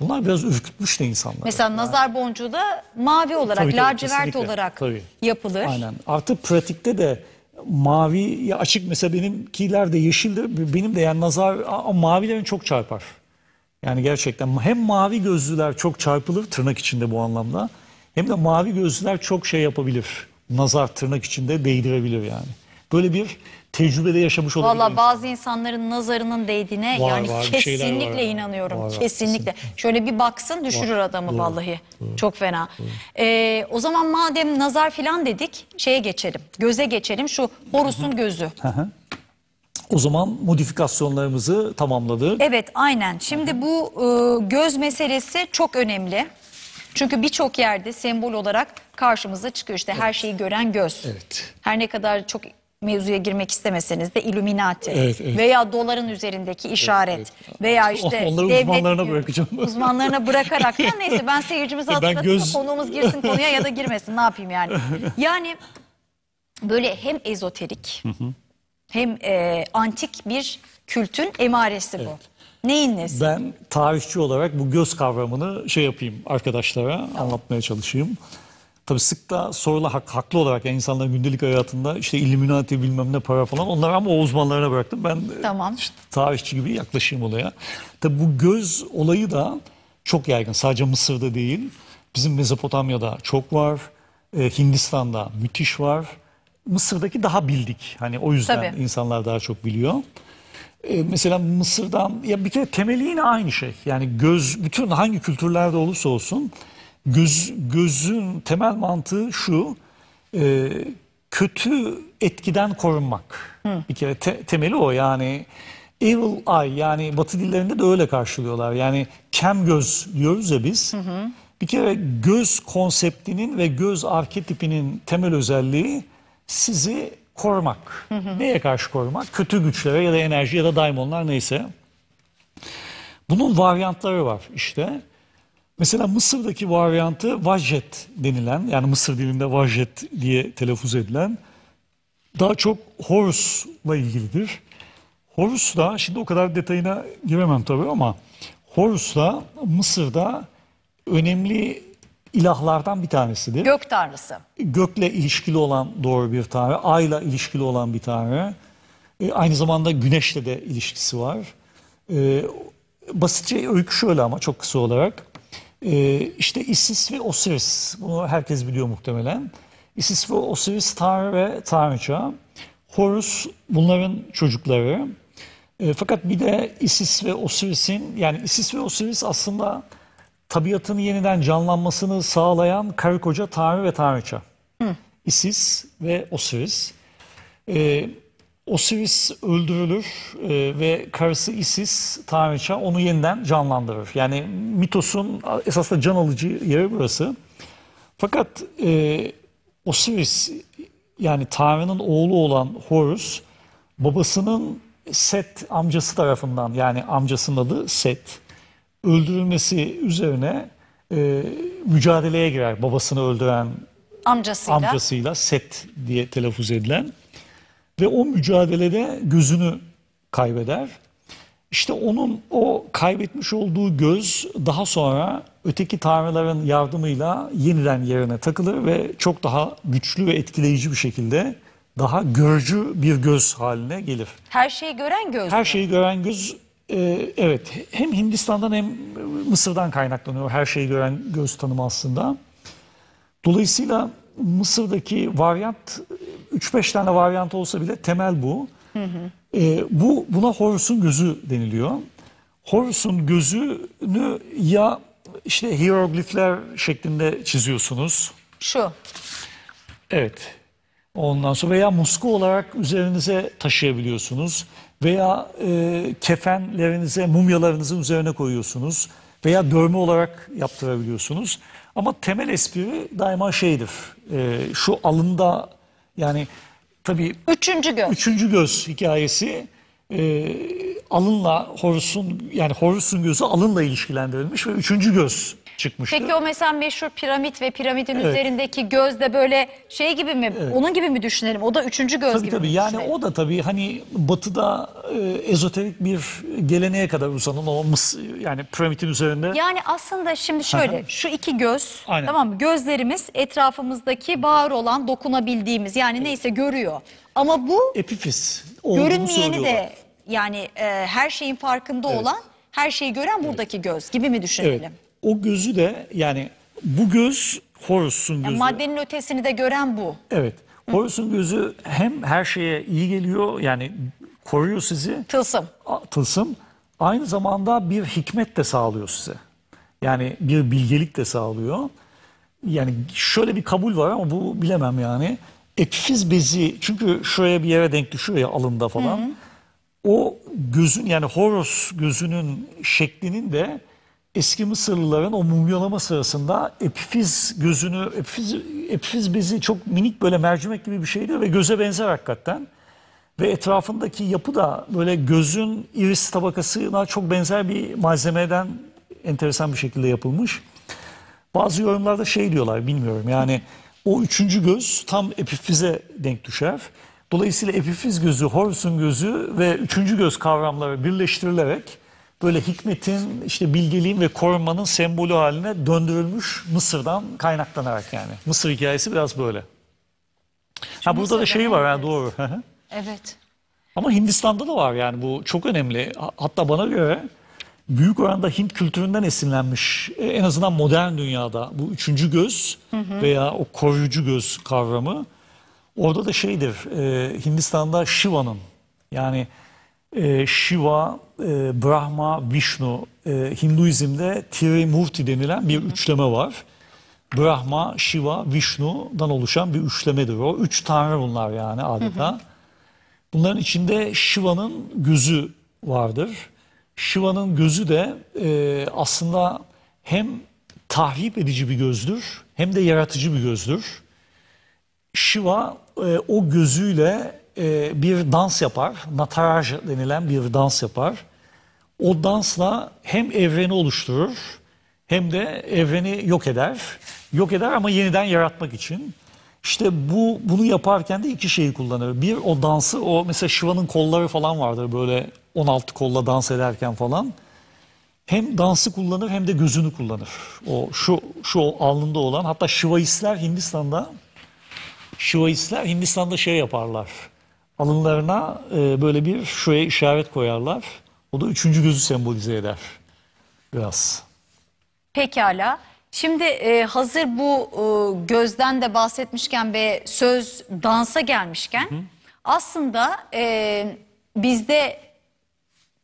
[SPEAKER 2] Bunlar biraz ürkütmüş de insanlar. Mesela
[SPEAKER 1] nazar boncuğu da mavi olarak, tabii, tabii, lacivert kesinlikle. olarak tabii. yapılır. Aynen.
[SPEAKER 2] Artık pratikte de mavi ya açık mesela benimkiler de yeşildir. Benim de yani nazar mavilerin çok çarpar. Yani gerçekten hem mavi gözlüler çok çarpılır tırnak içinde bu anlamda. Hem de mavi gözlüler çok şey yapabilir. Nazar tırnak içinde değdirebilir yani. Böyle bir tecrübede yaşamış olabilir. Valla
[SPEAKER 1] bazı insanların nazarının değdiğine Var, yani var, bir var kesinlikle inanıyorum. Var, var, kesinlikle. Şöyle bir baksın düşürür adamı vallahi. Çok fena. Ee, o zaman madem nazar filan dedik şeye geçelim. Göze geçelim şu Horus'un gözü.
[SPEAKER 2] O zaman modifikasyonlarımızı tamamladık. Evet
[SPEAKER 1] aynen. Şimdi bu e, göz meselesi çok önemli. Çünkü birçok yerde sembol olarak karşımıza çıkıyor işte her şeyi gören göz. Evet. Her ne kadar çok mevzuya girmek istemeseniz de Illuminati evet, evet. veya doların üzerindeki işaret evet, evet. veya işte Onları devlet uzmanlarına
[SPEAKER 2] bırakacağım. Uzmanlarına
[SPEAKER 1] bırakarak da neyse ben seyircimize hatırlatayım göz... konuğumuz girsin konuya ya da girmesin ne yapayım yani. Yani böyle hem ezoterik hem e, antik bir kültün emaresi evet. bu. Neyin nesi?
[SPEAKER 2] Ben tarihçi olarak bu göz kavramını şey yapayım arkadaşlara tamam. anlatmaya çalışayım. Tabii sıkta sorula hak, haklı olarak yani insanların gündelik hayatında işte illuminati bilmem ne para falan onlar ama o uzmanlarına bıraktım. Ben e, tamam. işte tarihçi gibi yaklaşayım olaya. Tabii bu göz olayı da çok yaygın. Sadece Mısır'da değil. Bizim Mezopotamya'da çok var. Ee, Hindistan'da müthiş var. Mısır'daki daha bildik. Hani o yüzden Tabii. insanlar daha çok biliyor. Ee, mesela Mısır'dan ya bir kere temeli yine aynı şey. Yani göz bütün hangi kültürlerde olursa olsun Göz, gözün temel mantığı şu, e, kötü etkiden korunmak. Hı. Bir kere te, temeli o yani evil eye yani batı dillerinde de öyle karşılıyorlar. Yani kem göz diyoruz ya biz. Hı hı. Bir kere göz konseptinin ve göz arketipinin temel özelliği sizi korumak. Hı hı. Neye karşı korumak? Kötü güçlere ya da enerji ya da daimonlar neyse. Bunun varyantları var işte. Mesela Mısır'daki varyantı vajet denilen, yani Mısır dilinde vajet diye telaffuz edilen daha çok Horus'la ilgilidir. Horus'la, şimdi o kadar detayına giremem tabii ama Horus'la Mısır'da önemli ilahlardan bir tanesidir. Gök tanrısı. Gökle ilişkili olan doğru bir tanrı, ayla ilişkili olan bir tanrı. E, aynı zamanda güneşle de ilişkisi var. E, basitçe öykü şöyle ama çok kısa olarak. Ee, işte ISIS ve Osiris, bunu herkes biliyor muhtemelen. ISIS ve Osiris Tanrı ve Tanrıça. Horus bunların çocukları. E, fakat bir de ISIS ve Osiris'in, yani ISIS ve Osiris aslında tabiatın yeniden canlanmasını sağlayan karı koca Tanrı ve Tanrıça. Hı. ISIS ve Osiris. E, Osiris öldürülür e, ve karısı Isis, tanrıça onu yeniden canlandırır. Yani mitosun esasında can alıcı yeri burası. Fakat e, Osiris yani Tanrı'nın oğlu olan Horus babasının Set amcası tarafından yani amcasının adı Set öldürülmesi üzerine e, mücadeleye girer babasını öldüren amcasıyla. amcasıyla Set diye telaffuz edilen ve o mücadelede gözünü kaybeder. İşte onun o kaybetmiş olduğu göz daha sonra öteki tanrıların yardımıyla yeniden yerine takılır ve çok daha güçlü ve etkileyici bir şekilde daha görücü bir göz haline gelir.
[SPEAKER 1] Her şeyi gören göz. Her mi?
[SPEAKER 2] şeyi gören göz e, evet hem Hindistan'dan hem Mısır'dan kaynaklanıyor her şeyi gören göz tanımı aslında. Dolayısıyla Mısır'daki varyant 3-5 tane varyant olsa bile temel bu. Hı hı. E, ee, bu buna Horus'un gözü deniliyor. Horus'un gözünü ya işte hieroglifler şeklinde çiziyorsunuz. Şu. Evet. Ondan sonra veya musku olarak üzerinize taşıyabiliyorsunuz. Veya e, kefenlerinize, mumyalarınızın üzerine koyuyorsunuz. Veya dövme olarak yaptırabiliyorsunuz. Ama temel espri daima şeydir. E, şu alında yani tabii... Üçüncü göz. Üçüncü göz hikayesi e, alınla Horus'un yani Horus'un gözü alınla ilişkilendirilmiş ve üçüncü göz çıkmıştı. Peki o
[SPEAKER 1] mesela meşhur piramit ve piramidin evet. üzerindeki göz de böyle şey gibi mi? Evet. Onun gibi mi düşünelim? O da üçüncü göz tabii, gibi tabii. mi
[SPEAKER 2] Yani o da tabii hani batıda e, ezoterik bir geleneğe kadar uzanan o yani piramidin üzerinde.
[SPEAKER 1] Yani aslında şimdi şöyle şu iki göz Aynen. tamam mı? Gözlerimiz etrafımızdaki var olan dokunabildiğimiz yani neyse
[SPEAKER 2] görüyor. Ama bu epifiz görünmeyeni de
[SPEAKER 1] yani e, her şeyin farkında evet. olan her şeyi gören buradaki evet. göz gibi mi düşünelim? Evet
[SPEAKER 2] o gözü de yani bu göz Horus'un gözü. Yani maddenin
[SPEAKER 1] ötesini de gören bu.
[SPEAKER 2] Evet. Horus'un gözü hem her şeye iyi geliyor yani koruyor sizi. Tılsım. A, tılsım. Aynı zamanda bir hikmet de sağlıyor size. Yani bir bilgelik de sağlıyor. Yani şöyle bir kabul var ama bu bilemem yani. Epifiz bezi çünkü şöyle bir yere denk düşüyor ya alında falan. Hı hı. O gözün yani Horus gözünün şeklinin de eski Mısırlıların o mumyalama sırasında epifiz gözünü, epifiz, epifiz bezi çok minik böyle mercimek gibi bir şeydi ve göze benzer hakikaten. Ve etrafındaki yapı da böyle gözün iris tabakasına çok benzer bir malzemeden enteresan bir şekilde yapılmış. Bazı yorumlarda şey diyorlar bilmiyorum yani o üçüncü göz tam epifize denk düşer. Dolayısıyla epifiz gözü, Horus'un gözü ve üçüncü göz kavramları birleştirilerek böyle hikmetin, işte bilgeliğin ve korunmanın sembolü haline döndürülmüş Mısır'dan kaynaklanarak yani. Mısır hikayesi biraz böyle. ha burada da şey var yani doğru. evet. Ama Hindistan'da da var yani bu çok önemli. Hatta bana göre büyük oranda Hint kültüründen esinlenmiş. E, en azından modern dünyada bu üçüncü göz veya o koruyucu göz kavramı. Orada da şeydir e, Hindistan'da Shiva'nın yani e, Shiva, e, Brahma, Vishnu, e, Hinduizm'de Tirimurti denilen bir üçleme var. Brahma, Shiva, Vishnu'dan oluşan bir üçlemedir o. Üç tanrı bunlar yani adeta. Hı hı. Bunların içinde Shiva'nın gözü vardır. Shiva'nın gözü de e, aslında hem tahrip edici bir gözdür hem de yaratıcı bir gözdür. Shiva e, o gözüyle e, bir dans yapar. Nataraj denilen bir dans yapar. O dansla hem evreni oluşturur hem de evreni yok eder. Yok eder ama yeniden yaratmak için. İşte bu bunu yaparken de iki şeyi kullanır. Bir o dansı o mesela Şiva'nın kolları falan vardır böyle 16 kolla dans ederken falan. Hem dansı kullanır hem de gözünü kullanır. O şu şu alnında olan hatta Şivaistler Hindistan'da Şivaistler Hindistan'da şey yaparlar alınlarına e, böyle bir şuraya işaret koyarlar. O da üçüncü gözü sembolize eder biraz.
[SPEAKER 1] Pekala. Şimdi e, hazır bu e, gözden de bahsetmişken ve söz dansa gelmişken hı hı. aslında e, bizde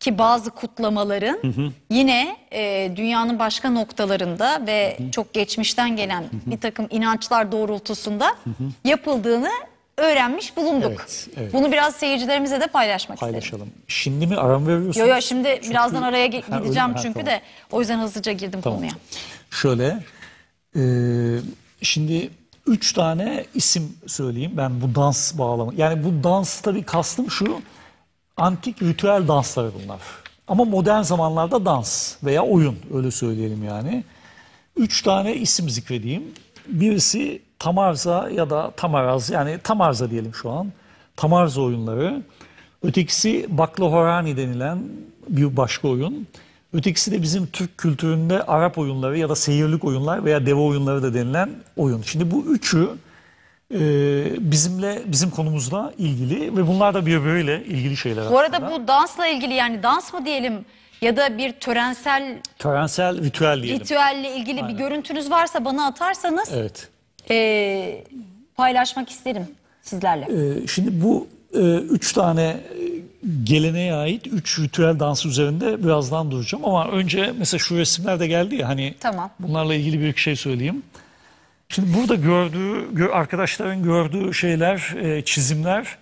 [SPEAKER 1] ki bazı kutlamaların hı hı. yine e, dünyanın başka noktalarında ve hı hı. çok geçmişten gelen hı hı. bir takım inançlar doğrultusunda hı hı. yapıldığını öğrenmiş bulunduk. Evet, evet. Bunu biraz seyircilerimize de paylaşmak
[SPEAKER 2] Paylaşalım. isterim. Şimdi mi aram veriyorsunuz? Yok yok şimdi
[SPEAKER 1] çünkü... birazdan araya gideceğim ha, öyle, ha, çünkü tamam. de o yüzden hızlıca girdim tamam. konuya.
[SPEAKER 2] Şöyle e, şimdi üç tane isim söyleyeyim ben bu dans bağlamı. Yani bu dans tabii kastım şu antik ritüel dansları bunlar. Ama modern zamanlarda dans veya oyun öyle söyleyelim yani. Üç tane isim zikredeyim. Birisi tam arza ya da tam araz yani tam arza diyelim şu an. Tam arza oyunları. Ötekisi Baklahorani denilen bir başka oyun. Ötekisi de bizim Türk kültüründe Arap oyunları ya da seyirlik oyunlar veya deve oyunları da denilen oyun. Şimdi bu üçü e, bizimle bizim konumuzla ilgili ve bunlar da birbiriyle ilgili şeyler. Bu arada
[SPEAKER 1] aslında. bu dansla ilgili yani dans mı diyelim ya da bir törensel
[SPEAKER 2] törensel ritüel diyelim.
[SPEAKER 1] Ritüelle ilgili Aynen. bir görüntünüz varsa bana atarsanız. Evet e, paylaşmak isterim sizlerle.
[SPEAKER 2] Ee, şimdi bu e, üç tane e, geleneğe ait üç ritüel dansı üzerinde birazdan duracağım. Ama önce mesela şu resimler de geldi ya hani tamam. bunlarla ilgili bir şey söyleyeyim. Şimdi burada gördüğü, arkadaşların gördüğü şeyler, e, çizimler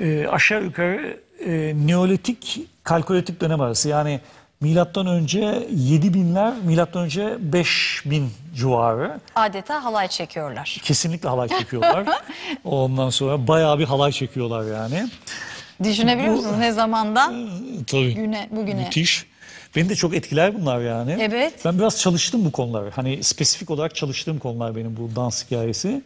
[SPEAKER 2] e, aşağı yukarı e, neolitik, kalkolitik dönem arası. Yani Milattan önce 7 binler, milattan önce 5 bin civarı.
[SPEAKER 1] Adeta halay çekiyorlar.
[SPEAKER 2] Kesinlikle halay çekiyorlar. Ondan sonra bayağı bir halay çekiyorlar yani.
[SPEAKER 1] Düşünebilir Bu- musunuz ne zamandan ee, Tabii. güne bugüne? Müthiş.
[SPEAKER 2] Beni de çok etkiler bunlar yani. Evet. Ben biraz çalıştım bu konuları. Hani spesifik olarak çalıştığım konular benim bu dans hikayesi.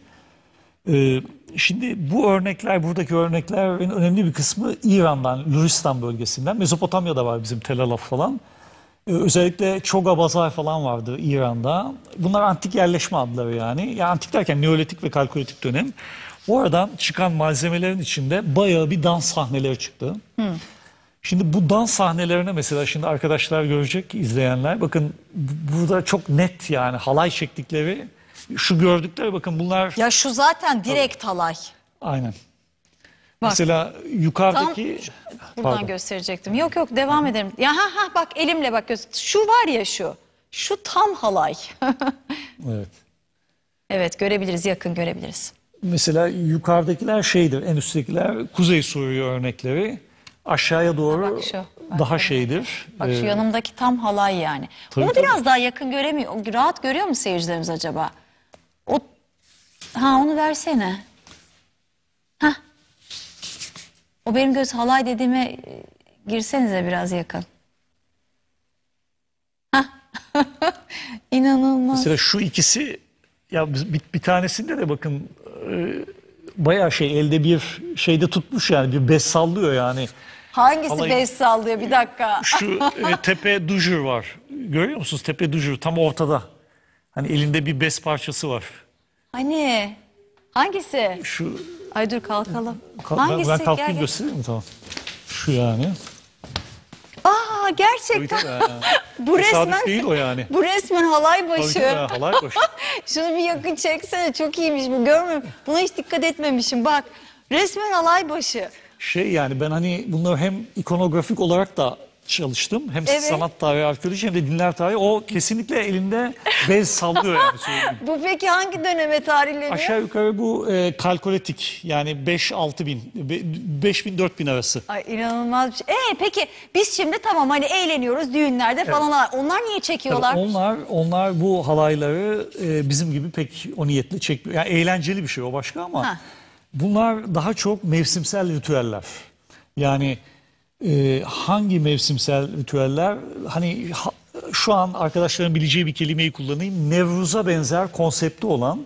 [SPEAKER 2] Ee, şimdi bu örnekler, buradaki örneklerin önemli bir kısmı İran'dan, Luristan bölgesinden. Mezopotamya'da var bizim Tel Aviv falan. Ee, özellikle Çoga Bazar falan vardı İran'da. Bunlar antik yerleşme adları yani. Ya yani antik derken Neolitik ve Kalkolitik dönem. Oradan çıkan malzemelerin içinde bayağı bir dans sahneleri çıktı. Hmm. Şimdi bu dans sahnelerine mesela şimdi arkadaşlar görecek izleyenler. Bakın burada çok net yani halay çektikleri şu gördükleri bakın bunlar... Ya şu zaten
[SPEAKER 1] direkt halay.
[SPEAKER 2] Aynen. Bak, Mesela yukarıdaki... Tam
[SPEAKER 1] buradan Pardon. gösterecektim. Yok yok devam edelim. Ya ha ha bak elimle bak göz. Şu var ya şu. Şu tam halay. evet. Evet görebiliriz yakın görebiliriz.
[SPEAKER 2] Mesela yukarıdakiler şeydir en üsttekiler Kuzey suyu örnekleri. Aşağıya doğru bak şu, bak daha şu. şeydir. Bak şu ee,
[SPEAKER 1] yanımdaki tam halay yani. Tabii, Bunu tabii. biraz daha yakın göremiyor. Rahat görüyor mu seyircilerimiz acaba? Ha onu versene. Ha. O benim göz halay dediğime e, girsenize biraz yakın. Ha. İnanılmaz. Mesela
[SPEAKER 2] şu ikisi ya bir, bir tanesinde de bakın e, bayağı şey elde bir şeyde tutmuş yani bir bez sallıyor yani.
[SPEAKER 1] Hangisi Vallahi- bez sallıyor bir dakika. Şu e,
[SPEAKER 2] tepe dujur var. Görüyor musunuz? Tepe dujur tam ortada. Hani elinde bir bez parçası var.
[SPEAKER 1] Hani hangisi? Şu Ay dur kalkalım. Kal hangisi? Ben, ben kalkayım
[SPEAKER 2] göstereyim mi? Tamam. Şu yani.
[SPEAKER 1] Aa gerçekten. bu resmen değil o yani. Bu resmen halay başı. Tabii, ha, halay başı. Şunu bir yakın çeksene çok iyiymiş bu görmüyorum. Buna hiç dikkat etmemişim bak. Resmen halay başı.
[SPEAKER 2] Şey yani ben hani bunları hem ikonografik olarak da çalıştım. Hem evet. sanat tarihi, arkeoloji hem de dinler tarihi. O kesinlikle elinde bez sallıyor yani
[SPEAKER 1] söyleyeyim. bu peki hangi döneme tarihleniyor? Aşağı
[SPEAKER 2] yukarı bu e, kalkoletik yani 5-6 bin, 5 bin 4 bin arası.
[SPEAKER 1] Ay inanılmaz bir şey. Ee, peki biz şimdi tamam hani eğleniyoruz düğünlerde falan. Onlar niye çekiyorlar? Tabii onlar
[SPEAKER 2] onlar bu halayları e, bizim gibi pek o niyetle çekmiyor. Yani eğlenceli bir şey o başka ama ha. bunlar daha çok mevsimsel ritüeller. Yani e, hangi mevsimsel ritüeller hani ha, şu an arkadaşların bileceği bir kelimeyi kullanayım. Nevruz'a benzer konsepti olan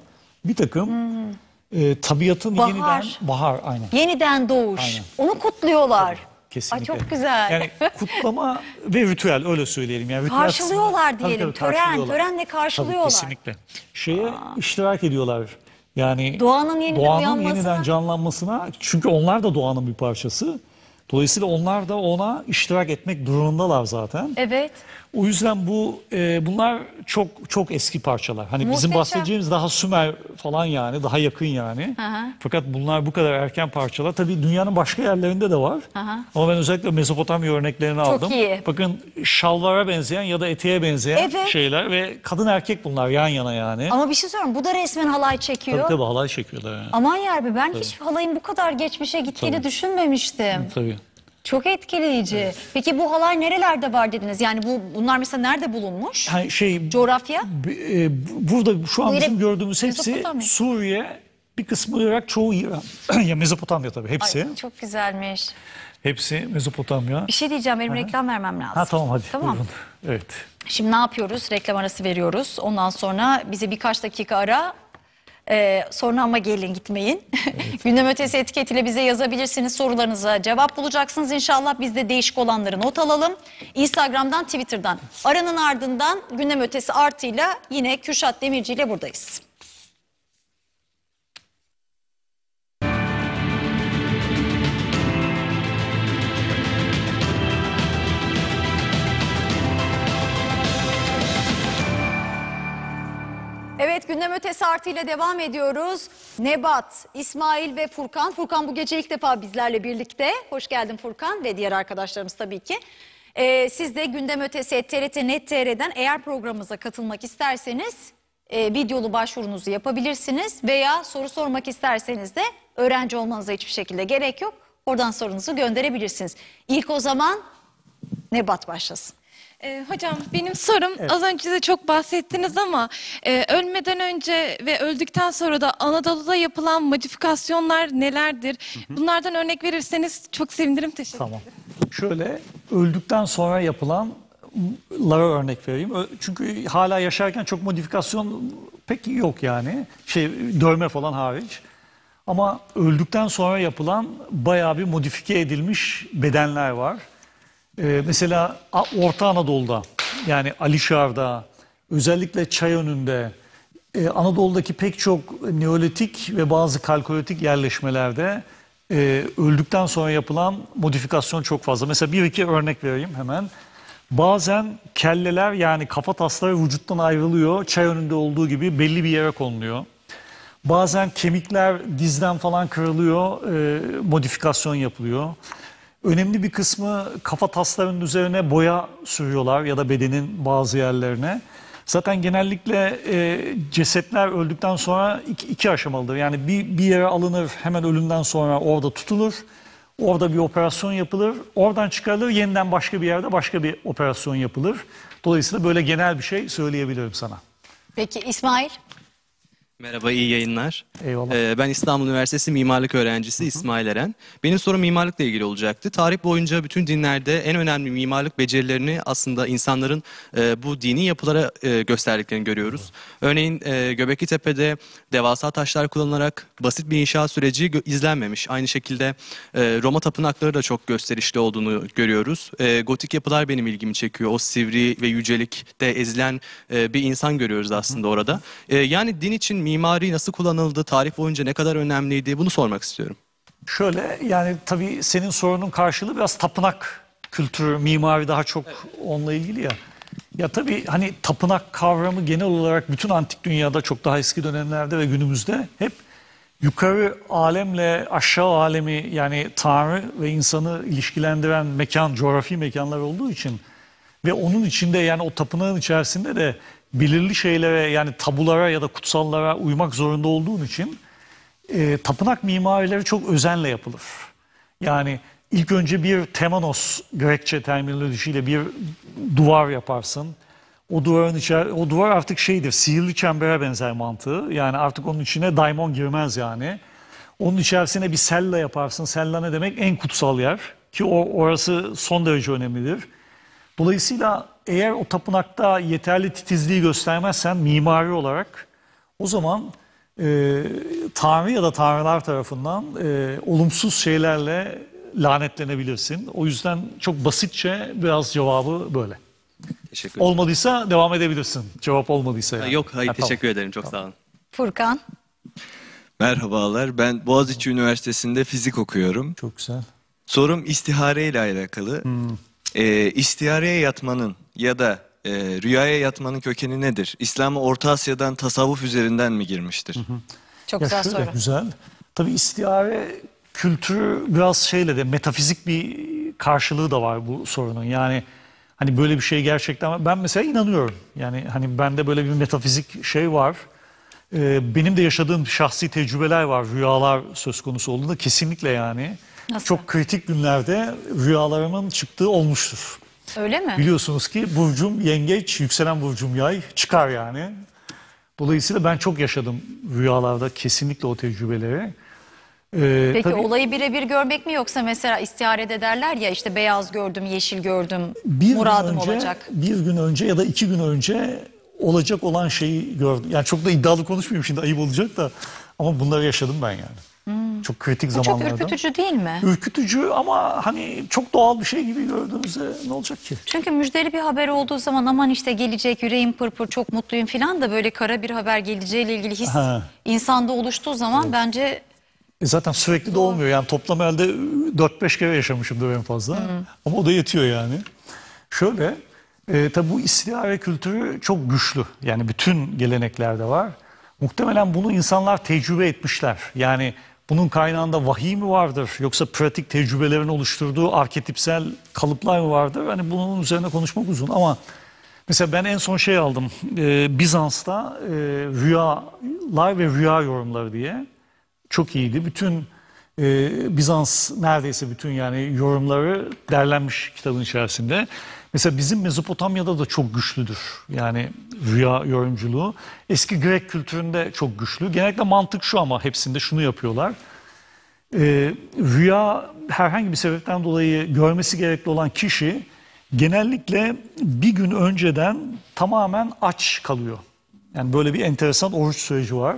[SPEAKER 2] bir takım hmm. e, tabiatın bahar. yeniden bahar aynen.
[SPEAKER 1] Yeniden doğuş. Aynen. Onu kutluyorlar. Tabii. Kesinlikle. Ay çok güzel. Yani kutlama
[SPEAKER 2] ve ritüel öyle söyleyelim. Yani ritüel karşılıyorlar kısmı, diyelim. Tabii, tabii, tören, karşılıyorlar. törenle karşılıyorlar. Tabii, kesinlikle. Şeye Aa. iştirak ediyorlar. Yani doğanın yeniden, doğanın yeniden canlanmasına çünkü onlar da doğanın bir parçası. Dolayısıyla onlar da ona iştirak etmek durumundalar zaten. Evet. O yüzden bu e, bunlar çok çok eski parçalar. Hani Muhteşem. bizim bahsedeceğimiz daha Sümer falan yani daha yakın yani. Aha. Fakat bunlar bu kadar erken parçalar. Tabii dünyanın başka yerlerinde de var. Aha. Ama ben özellikle Mezopotamya örneklerini çok aldım. Iyi. Bakın şalvara benzeyen ya da eteğe benzeyen evet. şeyler ve kadın erkek bunlar yan yana yani. Ama
[SPEAKER 1] bir şey söyleyeyim bu da resmen halay çekiyor. Tabii tabii
[SPEAKER 2] halay çekiyorlar yani. Aman
[SPEAKER 1] yarbi ben tabii. hiç halayın bu kadar geçmişe gittiğini tabii. düşünmemiştim. Tabii. Çok etkileyici. Evet. Peki bu halay nerelerde var dediniz? Yani bu bunlar mesela nerede bulunmuş?
[SPEAKER 2] Yani şey coğrafya? E, burada şu an bizim gördüğümüz hepsi Suriye, bir kısmı Irak, çoğu İran. ya Mezopotamya tabii hepsi. Ay, çok güzelmiş. Hepsi Mezopotamya. Bir şey diyeceğim benim ha. reklam vermem lazım. Ha tamam hadi. Tamam. Buyurun. Evet.
[SPEAKER 1] Şimdi ne yapıyoruz? Reklam arası veriyoruz. Ondan sonra bize birkaç dakika ara ee, sonra ama gelin gitmeyin. Evet. Gündem ötesi etiketiyle bize yazabilirsiniz. Sorularınıza cevap bulacaksınız. İnşallah biz de değişik olanları not alalım. Instagram'dan, Twitter'dan. Aranın ardından gündem ötesi artıyla yine Kürşat Demirci ile buradayız. Evet gündem ötesi artıyla devam ediyoruz. Nebat, İsmail ve Furkan. Furkan bu gece ilk defa bizlerle birlikte. Hoş geldin Furkan ve diğer arkadaşlarımız tabii ki. Ee, siz de gündem ötesi TRT Net TR'den eğer programımıza katılmak isterseniz e, videolu başvurunuzu yapabilirsiniz. Veya soru sormak isterseniz de öğrenci olmanıza hiçbir şekilde gerek yok. Oradan sorunuzu gönderebilirsiniz. İlk o zaman Nebat başlasın. E, hocam benim sorum evet. az önce de çok bahsettiniz ama e, ölmeden önce ve öldükten sonra da Anadolu'da yapılan modifikasyonlar nelerdir? Hı hı. Bunlardan örnek verirseniz çok sevinirim. Teşekkür ederim.
[SPEAKER 2] Tamam. Şöyle öldükten sonra yapılan lara örnek vereyim. Çünkü hala yaşarken çok modifikasyon pek yok yani. Şey dövme falan hariç. Ama öldükten sonra yapılan bayağı bir modifiye edilmiş bedenler var. Ee, mesela Orta Anadolu'da yani Alişar'da özellikle Çayönü'nde e, Anadolu'daki pek çok neolitik ve bazı kalkolitik yerleşmelerde e, öldükten sonra yapılan modifikasyon çok fazla. Mesela bir iki örnek vereyim hemen. Bazen kelleler yani kafa tasları vücuttan ayrılıyor. Çay önünde olduğu gibi belli bir yere konuluyor. Bazen kemikler dizden falan kırılıyor, e, modifikasyon yapılıyor. Önemli bir kısmı kafa taslarının üzerine boya sürüyorlar ya da bedenin bazı yerlerine. Zaten genellikle e, cesetler öldükten sonra iki, iki aşamalıdır. Yani bir, bir yere alınır hemen ölümden sonra orada tutulur. Orada bir operasyon yapılır. Oradan çıkarılır yeniden başka bir yerde başka bir operasyon yapılır. Dolayısıyla böyle genel bir şey söyleyebilirim sana.
[SPEAKER 1] Peki İsmail?
[SPEAKER 4] Merhaba, iyi yayınlar. Eyvallah. Ee, ben İstanbul Üniversitesi Mimarlık Öğrencisi Hı -hı. İsmail Eren. Benim sorum mimarlıkla ilgili olacaktı. Tarih boyunca bütün dinlerde en önemli mimarlık becerilerini aslında insanların e, bu dini yapılara e, gösterdiklerini görüyoruz. Hı -hı. Örneğin e, Göbekli Tepe'de devasa taşlar kullanılarak basit bir inşa süreci izlenmemiş. Aynı şekilde e, Roma tapınakları da çok gösterişli olduğunu görüyoruz. E, gotik yapılar benim ilgimi çekiyor. O sivri ve yücelikte ezilen e, bir insan görüyoruz aslında Hı -hı. orada. E, yani din için mimari nasıl kullanıldı, tarih boyunca ne kadar önemliydi bunu sormak istiyorum.
[SPEAKER 2] Şöyle yani tabii senin sorunun karşılığı biraz tapınak kültürü, mimari daha çok evet. onunla ilgili ya. Ya tabii hani tapınak kavramı genel olarak bütün antik dünyada çok daha eski dönemlerde ve günümüzde hep yukarı alemle aşağı alemi yani Tanrı ve insanı ilişkilendiren mekan, coğrafi mekanlar olduğu için ve onun içinde yani o tapınağın içerisinde de belirli şeylere yani tabulara ya da kutsallara uymak zorunda olduğun için e, tapınak mimarileri çok özenle yapılır. Yani ilk önce bir temanos Grekçe terminolojisiyle bir duvar yaparsın. O duvarın içer o duvar artık şeydir. Sihirli çembere benzer mantığı. Yani artık onun içine daimon girmez yani. Onun içerisine bir sella yaparsın. Sella ne demek? En kutsal yer ki o orası son derece önemlidir. Dolayısıyla eğer o tapınakta yeterli titizliği göstermezsen mimari olarak o zaman e, tanrı ya da tanrılar tarafından e, olumsuz şeylerle lanetlenebilirsin. O yüzden çok basitçe biraz cevabı böyle. Teşekkür Olmadıysa devam edebilirsin. Cevap olmadıysa. Yani. Ha, yok hayır ha, teşekkür
[SPEAKER 4] tamam. ederim çok
[SPEAKER 3] tamam. sağ olun. Furkan. Merhabalar ben Boğaziçi Üniversitesi'nde fizik okuyorum. Çok güzel. Sorum istihare ile alakalı. Hmm. Ee, istihareye yatmanın ya da e, rüyaya yatmanın kökeni nedir? İslamı Orta Asya'dan tasavvuf üzerinden mi girmiştir?
[SPEAKER 2] Çok ya güzel soru. Güzel. Tabii istiare kültürü biraz şeyle de metafizik bir karşılığı da var bu sorunun. Yani hani böyle bir şey gerçekten ben mesela inanıyorum. Yani hani bende böyle bir metafizik şey var. Ee, benim de yaşadığım şahsi tecrübeler var. Rüyalar söz konusu olduğunda kesinlikle yani. Nasıl? Çok kritik günlerde rüyalarımın çıktığı olmuştur. Öyle mi? Biliyorsunuz ki burcum yengeç, yükselen burcum yay çıkar yani. Dolayısıyla ben çok yaşadım rüyalarda kesinlikle o tecrübeleri. Ee, Peki tabii, olayı
[SPEAKER 1] birebir görmek mi yoksa mesela istiharede derler ya işte beyaz gördüm, yeşil gördüm, bir muradım gün önce, olacak.
[SPEAKER 2] Bir gün önce ya da iki gün önce olacak olan şeyi gördüm. Yani çok da iddialı konuşmayayım şimdi ayıp olacak da ama bunları yaşadım ben yani. Hmm. Çok kritik Bu zamanlarda. çok ürkütücü değil mi? Ürkütücü ama hani çok doğal bir şey gibi gördüğünüzde ne olacak ki? Çünkü
[SPEAKER 1] müjdeli bir haber olduğu zaman aman işte gelecek yüreğim pırpır çok mutluyum falan da böyle kara bir haber geleceğiyle ilgili his Ha. insanda oluştuğu zaman bence
[SPEAKER 2] E zaten sürekli de olmuyor. Yani toplam elde 4-5 kere yaşamışımdır en fazla. Ama o da yetiyor yani. Şöyle, e, tabii bu istihare kültürü çok güçlü. Yani bütün geleneklerde var. Muhtemelen bunu insanlar tecrübe etmişler. Yani bunun kaynağında vahiy mi vardır yoksa pratik tecrübelerin oluşturduğu arketipsel kalıplar mı vardır? Hani bunun üzerine konuşmak uzun ama mesela ben en son şey aldım e, Bizans'ta e, rüyalar ve rüya yorumları diye çok iyiydi. Bütün e, Bizans neredeyse bütün yani yorumları derlenmiş kitabın içerisinde. Mesela bizim Mezopotamya'da da çok güçlüdür. Yani rüya yorumculuğu. Eski Grek kültüründe çok güçlü. Genellikle mantık şu ama hepsinde şunu yapıyorlar. Ee, rüya herhangi bir sebepten dolayı görmesi gerekli olan kişi genellikle bir gün önceden tamamen aç kalıyor. Yani böyle bir enteresan oruç süreci var.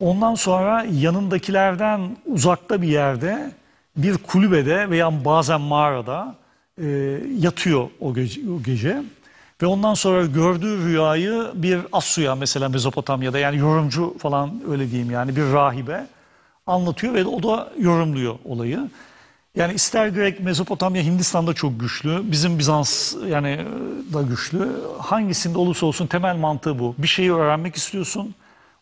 [SPEAKER 2] Ondan sonra yanındakilerden uzakta bir yerde bir kulübede veya bazen mağarada e, yatıyor o gece, o gece. Ve ondan sonra gördüğü rüyayı bir asuya mesela Mezopotamya'da yani yorumcu falan öyle diyeyim yani bir rahibe anlatıyor ve o da yorumluyor olayı. Yani ister Grek Mezopotamya Hindistan'da çok güçlü, bizim Bizans yani e, da güçlü. Hangisinde olursa olsun temel mantığı bu. Bir şeyi öğrenmek istiyorsun.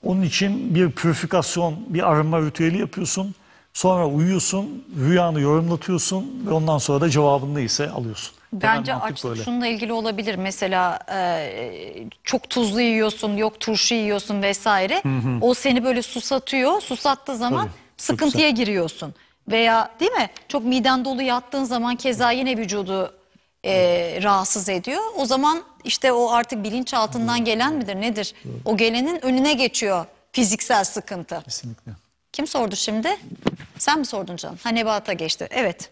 [SPEAKER 2] Onun için bir pürifikasyon, bir arınma ritüeli yapıyorsun. Sonra uyuyorsun, rüyanı yorumlatıyorsun ve ondan sonra da cevabını ise alıyorsun. Bence açlık böyle. şununla
[SPEAKER 1] ilgili olabilir. Mesela e, çok tuzlu yiyorsun, yok turşu yiyorsun vesaire. Hı hı. O seni böyle susatıyor. Susattığı zaman Tabii, sıkıntıya giriyorsun. Veya değil mi? Çok miden dolu yattığın zaman keza yine vücudu e, rahatsız ediyor. O zaman işte o artık bilinç altından gelen midir nedir? O gelenin önüne geçiyor fiziksel sıkıntı. Kesinlikle. Kim sordu şimdi? Sen mi sordun canım? Ha Nebahat'a geçti. Evet.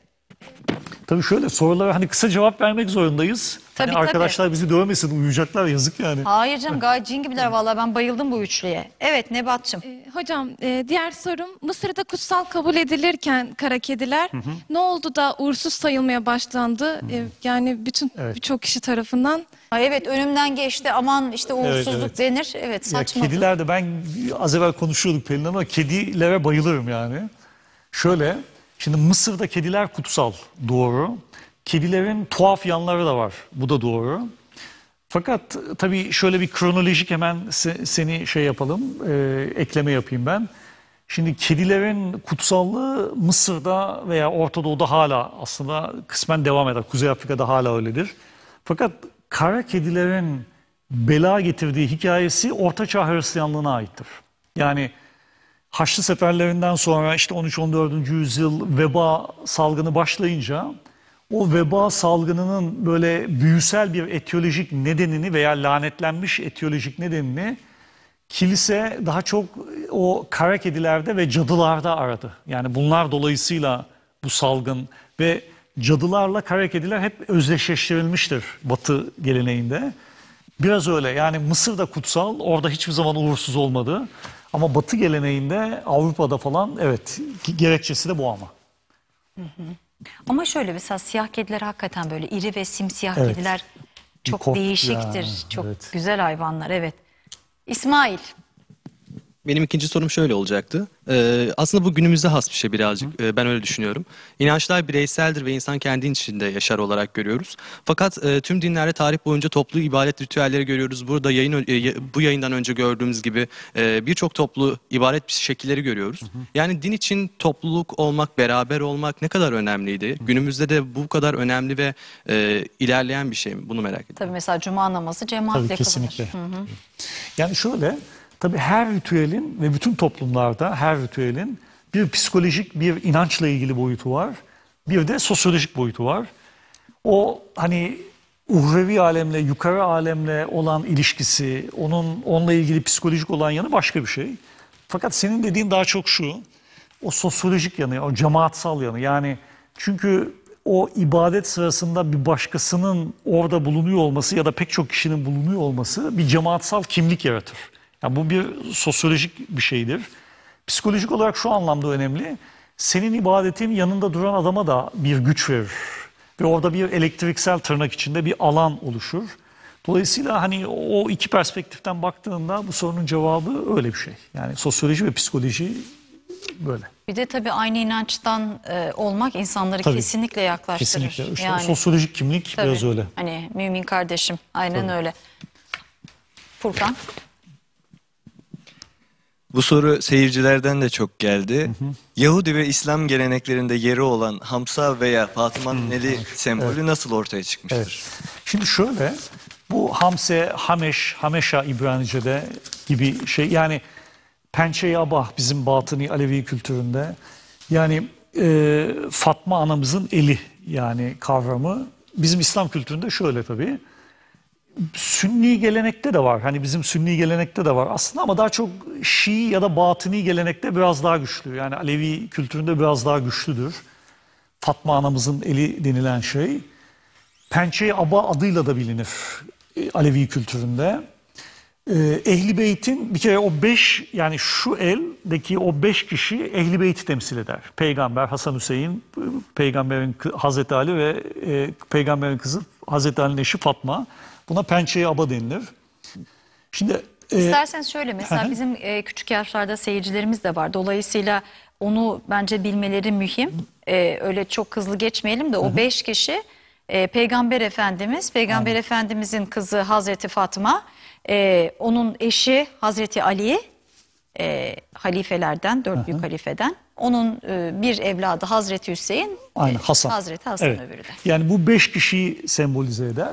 [SPEAKER 2] Tabii şöyle sorulara hani kısa cevap vermek zorundayız. Hani
[SPEAKER 1] tabii, hani arkadaşlar
[SPEAKER 2] bizi dövmesin uyuyacaklar yazık yani. Hayır
[SPEAKER 1] canım gayet cin gibiler valla ben bayıldım bu üçlüye. Evet Nebat'cığım. Ee, hocam e, diğer sorum Mısır'da kutsal kabul edilirken kara kediler hı hı. ne oldu da uğursuz sayılmaya başlandı? Hı hı. E, yani bütün evet. birçok kişi tarafından. Ha, evet önümden geçti aman işte uğursuzluk evet, evet. denir. Evet saçma. kediler
[SPEAKER 2] de ben az evvel konuşuyorduk Pelin ama kedilere bayılıyorum yani. Şöyle Şimdi Mısır'da kediler kutsal doğru. Kedilerin tuhaf yanları da var. Bu da doğru. Fakat tabii şöyle bir kronolojik hemen se seni şey yapalım, e, ekleme yapayım ben. Şimdi kedilerin kutsallığı Mısır'da veya Orta Doğu'da hala aslında kısmen devam eder. Kuzey Afrika'da hala öyledir. Fakat kara kedilerin bela getirdiği hikayesi Orta Çağ Hristiyanlığına aittir. Yani Haçlı seferlerinden sonra işte 13-14. yüzyıl veba salgını başlayınca o veba salgınının böyle büyüsel bir etiyolojik nedenini veya lanetlenmiş etiyolojik nedenini kilise daha çok o kara kedilerde ve cadılarda aradı. Yani bunlar dolayısıyla bu salgın ve cadılarla kara kediler hep özdeşleştirilmiştir Batı geleneğinde. Biraz öyle yani Mısır da kutsal orada hiçbir zaman uğursuz olmadı. Ama Batı geleneğinde Avrupa'da falan evet gerekçesi de bu ama.
[SPEAKER 1] Ama şöyle mesela siyah kediler hakikaten böyle iri ve simsiyah evet. kediler çok Kort, değişiktir. Ya, çok evet. güzel hayvanlar evet. İsmail
[SPEAKER 4] benim ikinci sorum şöyle olacaktı. Ee, aslında bu günümüzde has bir şey birazcık. Ee, ben öyle düşünüyorum. İnançlar bireyseldir ve insan kendi içinde yaşar olarak görüyoruz. Fakat e, tüm dinlerde tarih boyunca toplu ibadet ritüelleri görüyoruz. Burada yayın e, bu yayından önce gördüğümüz gibi e, birçok toplu ibadet şekilleri görüyoruz. Hı hı. Yani din için topluluk olmak, beraber olmak ne kadar önemliydi? Hı hı. Günümüzde de bu kadar önemli ve e, ilerleyen bir şey mi? Bunu
[SPEAKER 2] merak ediyorum.
[SPEAKER 1] Tabii mesela cuma namazı cemaatle Tabii kesinlikle. Hı hı.
[SPEAKER 2] Yani şöyle... Tabii her ritüelin ve bütün toplumlarda her ritüelin bir psikolojik bir inançla ilgili boyutu var. Bir de sosyolojik boyutu var. O hani uhrevi alemle, yukarı alemle olan ilişkisi, onun onunla ilgili psikolojik olan yanı başka bir şey. Fakat senin dediğin daha çok şu, o sosyolojik yanı, o cemaatsal yanı. Yani çünkü o ibadet sırasında bir başkasının orada bulunuyor olması ya da pek çok kişinin bulunuyor olması bir cemaatsal kimlik yaratır. Yani bu bir sosyolojik bir şeydir. Psikolojik olarak şu anlamda önemli. Senin ibadetin yanında duran adama da bir güç verir. Ve orada bir elektriksel tırnak içinde bir alan oluşur. Dolayısıyla hani o iki perspektiften baktığında bu sorunun cevabı öyle bir şey. Yani sosyoloji ve psikoloji böyle.
[SPEAKER 1] Bir de tabii aynı inançtan e, olmak insanları tabii, kesinlikle yaklaştırır. Kesinlikle. İşte yani, sosyolojik
[SPEAKER 2] kimlik tabii, biraz öyle.
[SPEAKER 1] Hani mümin kardeşim aynen tabii. öyle. Furkan.
[SPEAKER 3] Bu soru seyircilerden de çok geldi. Hı hı. Yahudi ve İslam geleneklerinde yeri olan Hamsa veya Fatıma Neli sembolü evet. nasıl ortaya çıkmıştır?
[SPEAKER 2] Evet. Şimdi şöyle, bu Hamse, Hameş, Hameşa İbranice'de gibi şey yani Pençe-i Abah bizim Batıni Alevi kültüründe. Yani e, Fatma anamızın eli yani kavramı bizim İslam kültüründe şöyle tabii. Sünni gelenekte de var. Hani bizim Sünni gelenekte de var aslında ama daha çok Şii ya da Batini gelenekte biraz daha güçlü. Yani Alevi kültüründe biraz daha güçlüdür. Fatma anamızın eli denilen şey. Pençe Aba adıyla da bilinir e, Alevi kültüründe. Ee, Ehli Beyt'in bir kere o beş yani şu eldeki o beş kişi Ehli Beyt'i temsil eder. Peygamber Hasan Hüseyin, e, Peygamberin Hazreti Ali ve e, Peygamberin kızı Hazreti Ali'nin eşi Fatma. Buna pençeyi aba denilir. Şimdi e, İsterseniz
[SPEAKER 1] şöyle mesela bizim e, küçük yaşlarda seyircilerimiz de var. Dolayısıyla onu bence bilmeleri mühim. E, öyle çok hızlı geçmeyelim de o beş kişi e, Peygamber Efendimiz, Peygamber Aynen. Efendimizin kızı Hazreti Fatma, onun eşi Hazreti Ali, halifelerden, dört büyük halifeden. Onun bir evladı Hazreti Hüseyin,
[SPEAKER 2] Aynen, Hasan. Hazreti Hasan evet. öbürü de. Yani bu beş kişiyi sembolize eder.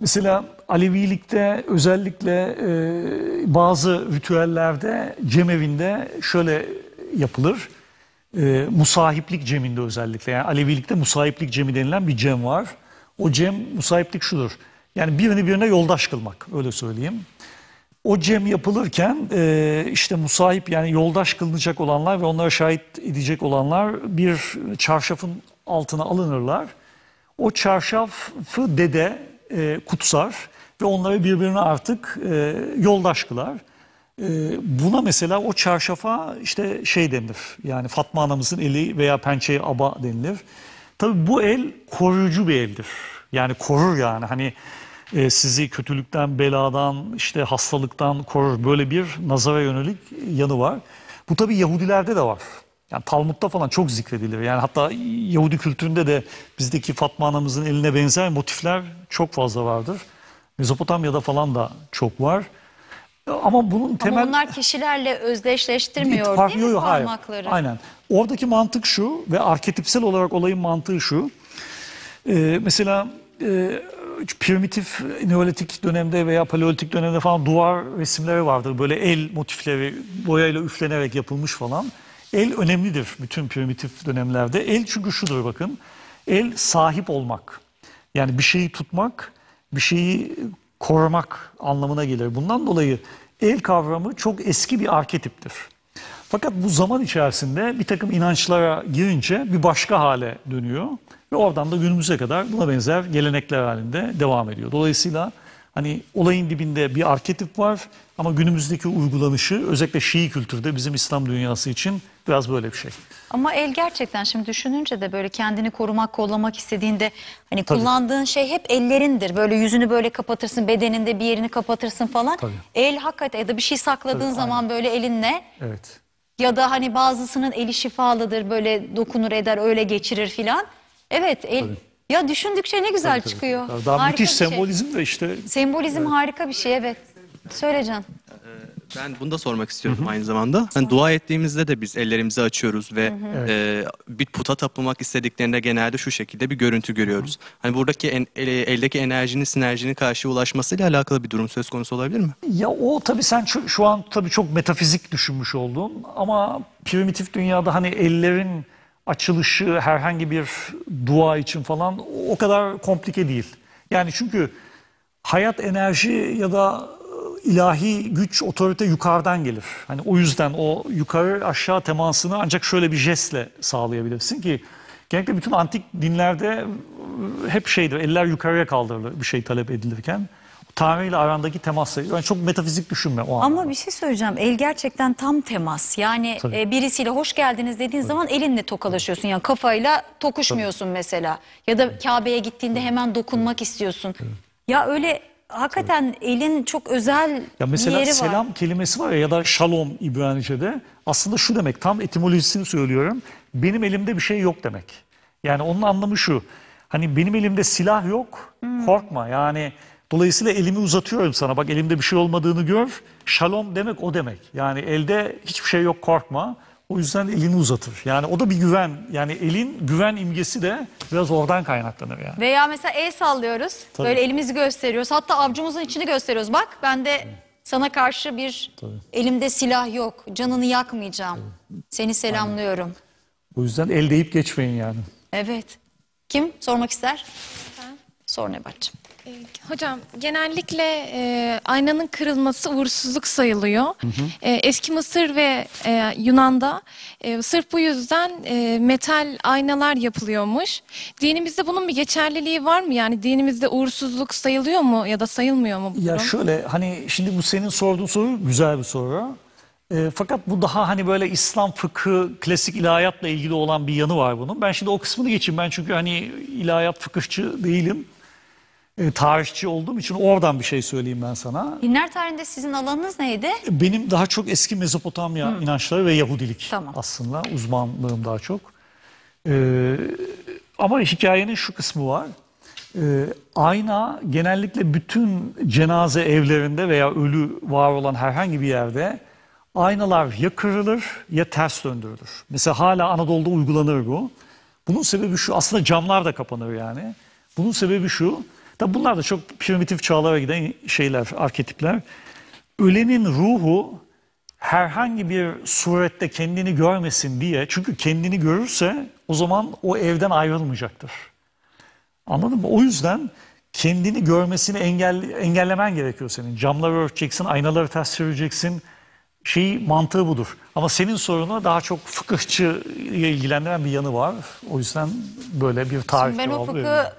[SPEAKER 2] Mesela Alevilikte özellikle e, bazı ritüellerde cemevinde şöyle yapılır. E, musahiplik ceminde özellikle yani Alevilikte musahiplik cemi denilen bir cem var. O cem musahiplik şudur. Yani birini birine yoldaş kılmak öyle söyleyeyim. O cem yapılırken e, işte musahip yani yoldaş kılınacak olanlar ve onlara şahit edecek olanlar bir çarşafın altına alınırlar. O çarşafı dede e, kutsar ve onları birbirine artık e, yoldaş kılar. E, buna mesela o çarşafa işte şey denir yani Fatma anamızın eli veya pençeye aba denilir. Tabi bu el koruyucu bir eldir. Yani korur yani hani e, sizi kötülükten, beladan, işte hastalıktan korur. Böyle bir nazara yönelik yanı var. Bu tabi Yahudilerde de var. Yani Talmud'da falan çok zikredilir. Yani hatta Yahudi kültüründe de bizdeki Fatma anamızın eline benzer motifler çok fazla vardır. Mezopotamya'da falan da çok var. Ama bunun temel... Ama onlar
[SPEAKER 1] kişilerle özdeşleştirmiyor değil, değil mi parmakları? Hayır.
[SPEAKER 2] Aynen. Oradaki mantık şu ve arketipsel olarak olayın mantığı şu. Ee, mesela e, primitif neolitik dönemde veya paleolitik dönemde falan duvar resimleri vardır. Böyle el motifleri boyayla üflenerek yapılmış falan. El önemlidir bütün primitif dönemlerde. El çünkü şudur bakın. El sahip olmak. Yani bir şeyi tutmak, bir şeyi korumak anlamına gelir. Bundan dolayı el kavramı çok eski bir arketiptir. Fakat bu zaman içerisinde bir takım inançlara girince bir başka hale dönüyor. Ve oradan da günümüze kadar buna benzer gelenekler halinde devam ediyor. Dolayısıyla Hani olayın dibinde bir arketip var ama günümüzdeki uygulanışı özellikle Şii kültürde bizim İslam dünyası için biraz böyle bir şey.
[SPEAKER 1] Ama el gerçekten şimdi düşününce de böyle kendini korumak, kollamak istediğinde hani Tabii. kullandığın şey hep ellerindir. Böyle yüzünü böyle kapatırsın, bedeninde bir yerini kapatırsın falan. Tabii. El hakikaten ya da bir şey sakladığın Tabii, zaman aynen. böyle elinle. Evet. Ya da hani bazısının eli şifalıdır, böyle dokunur eder, öyle geçirir filan. Evet, el Tabii. Ya düşündükçe ne güzel tabii. çıkıyor. Daha, daha müthiş şey. sembolizm de işte. Sembolizm evet. harika bir şey evet. Söyle Can. Ee,
[SPEAKER 4] ben bunu da sormak istiyorum aynı zamanda. Hani dua ettiğimizde de biz ellerimizi açıyoruz ve e, bir puta tapınmak istediklerinde genelde şu şekilde bir görüntü görüyoruz. Hani buradaki en, el, eldeki enerjinin sinerjinin karşı ulaşmasıyla alakalı bir durum söz konusu olabilir mi?
[SPEAKER 2] Ya o tabii sen şu, şu an tabii çok metafizik düşünmüş oldun ama primitif dünyada hani ellerin açılışı herhangi bir dua için falan o kadar komplike değil. Yani çünkü hayat enerji ya da e, ilahi güç otorite yukarıdan gelir. Hani o yüzden o yukarı aşağı temasını ancak şöyle bir jestle sağlayabilirsin ki genellikle bütün antik dinlerde e, hep şeydir eller yukarıya kaldırılır bir şey talep edilirken. Tanrı ile arandaki teması, Yani çok metafizik düşünme o anlamda.
[SPEAKER 1] Ama bir şey söyleyeceğim. El gerçekten tam temas. Yani e, birisiyle hoş geldiniz dediğin zaman elinle tokalaşıyorsun. Yani kafayla tokuşmuyorsun mesela. Ya da Kabe'ye gittiğinde hemen dokunmak istiyorsun. Ya öyle hakikaten elin çok özel Ya bir mesela yeri var. selam
[SPEAKER 2] kelimesi var ya ya da şalom İbranice'de aslında şu demek tam etimolojisini söylüyorum. Benim elimde bir şey yok demek. Yani onun anlamı şu. Hani benim elimde silah yok hmm. korkma yani Dolayısıyla elimi uzatıyorum sana. Bak elimde bir şey olmadığını gör. Şalom demek o demek. Yani elde hiçbir şey yok korkma. O yüzden elini uzatır. Yani o da bir güven. Yani elin güven imgesi de biraz oradan kaynaklanır yani.
[SPEAKER 1] Veya mesela el sallıyoruz. Tabii. Böyle elimizi gösteriyoruz. Hatta avcumuzun içini gösteriyoruz. Bak ben de sana karşı bir Tabii. elimde silah yok. Canını yakmayacağım. Tabii. Seni selamlıyorum. Aynen.
[SPEAKER 2] O yüzden el deyip geçmeyin yani.
[SPEAKER 1] Evet. Kim sormak ister?
[SPEAKER 2] Ben. Sor Nebat'cığım.
[SPEAKER 1] Ee, hocam genellikle e, aynanın kırılması uğursuzluk sayılıyor. Hı hı. E, eski Mısır ve e, Yunan'da e, sırf bu yüzden e, metal aynalar yapılıyormuş. Dinimizde bunun bir geçerliliği var mı? Yani dinimizde uğursuzluk sayılıyor mu ya da sayılmıyor mu? Bu ya durum?
[SPEAKER 2] şöyle hani şimdi bu senin sorduğun soru güzel bir soru. E, fakat bu daha hani böyle İslam fıkı, klasik ilahiyatla ilgili olan bir yanı var bunun. Ben şimdi o kısmını geçeyim. Ben çünkü hani ilahiyat fıkıhçı değilim e, tarihçi olduğum için oradan bir şey söyleyeyim ben sana.
[SPEAKER 1] Dinler tarihinde sizin alanınız neydi?
[SPEAKER 2] Benim daha çok eski Mezopotamya Hı. inançları ve Yahudilik tamam. aslında uzmanlığım daha çok. Ee, ama hikayenin şu kısmı var. Ee, ayna genellikle bütün cenaze evlerinde veya ölü var olan herhangi bir yerde aynalar ya kırılır ya ters döndürülür. Mesela hala Anadolu'da uygulanır bu. Bunun sebebi şu aslında camlar da kapanır yani. Bunun sebebi şu Tabi bunlar da çok primitif çağlara giden şeyler, arketipler. Ölenin ruhu herhangi bir surette kendini görmesin diye çünkü kendini görürse o zaman o evden ayrılmayacaktır. Anladın mı? O yüzden kendini görmesini engel, engellemen gerekiyor senin. Camları örteceksin, aynaları ters çevireceksin. Şey mantığı budur. Ama senin sorunu daha çok fıkıhçı ilgilendiren bir yanı var. O yüzden böyle bir tarih Şimdi ben o fıkı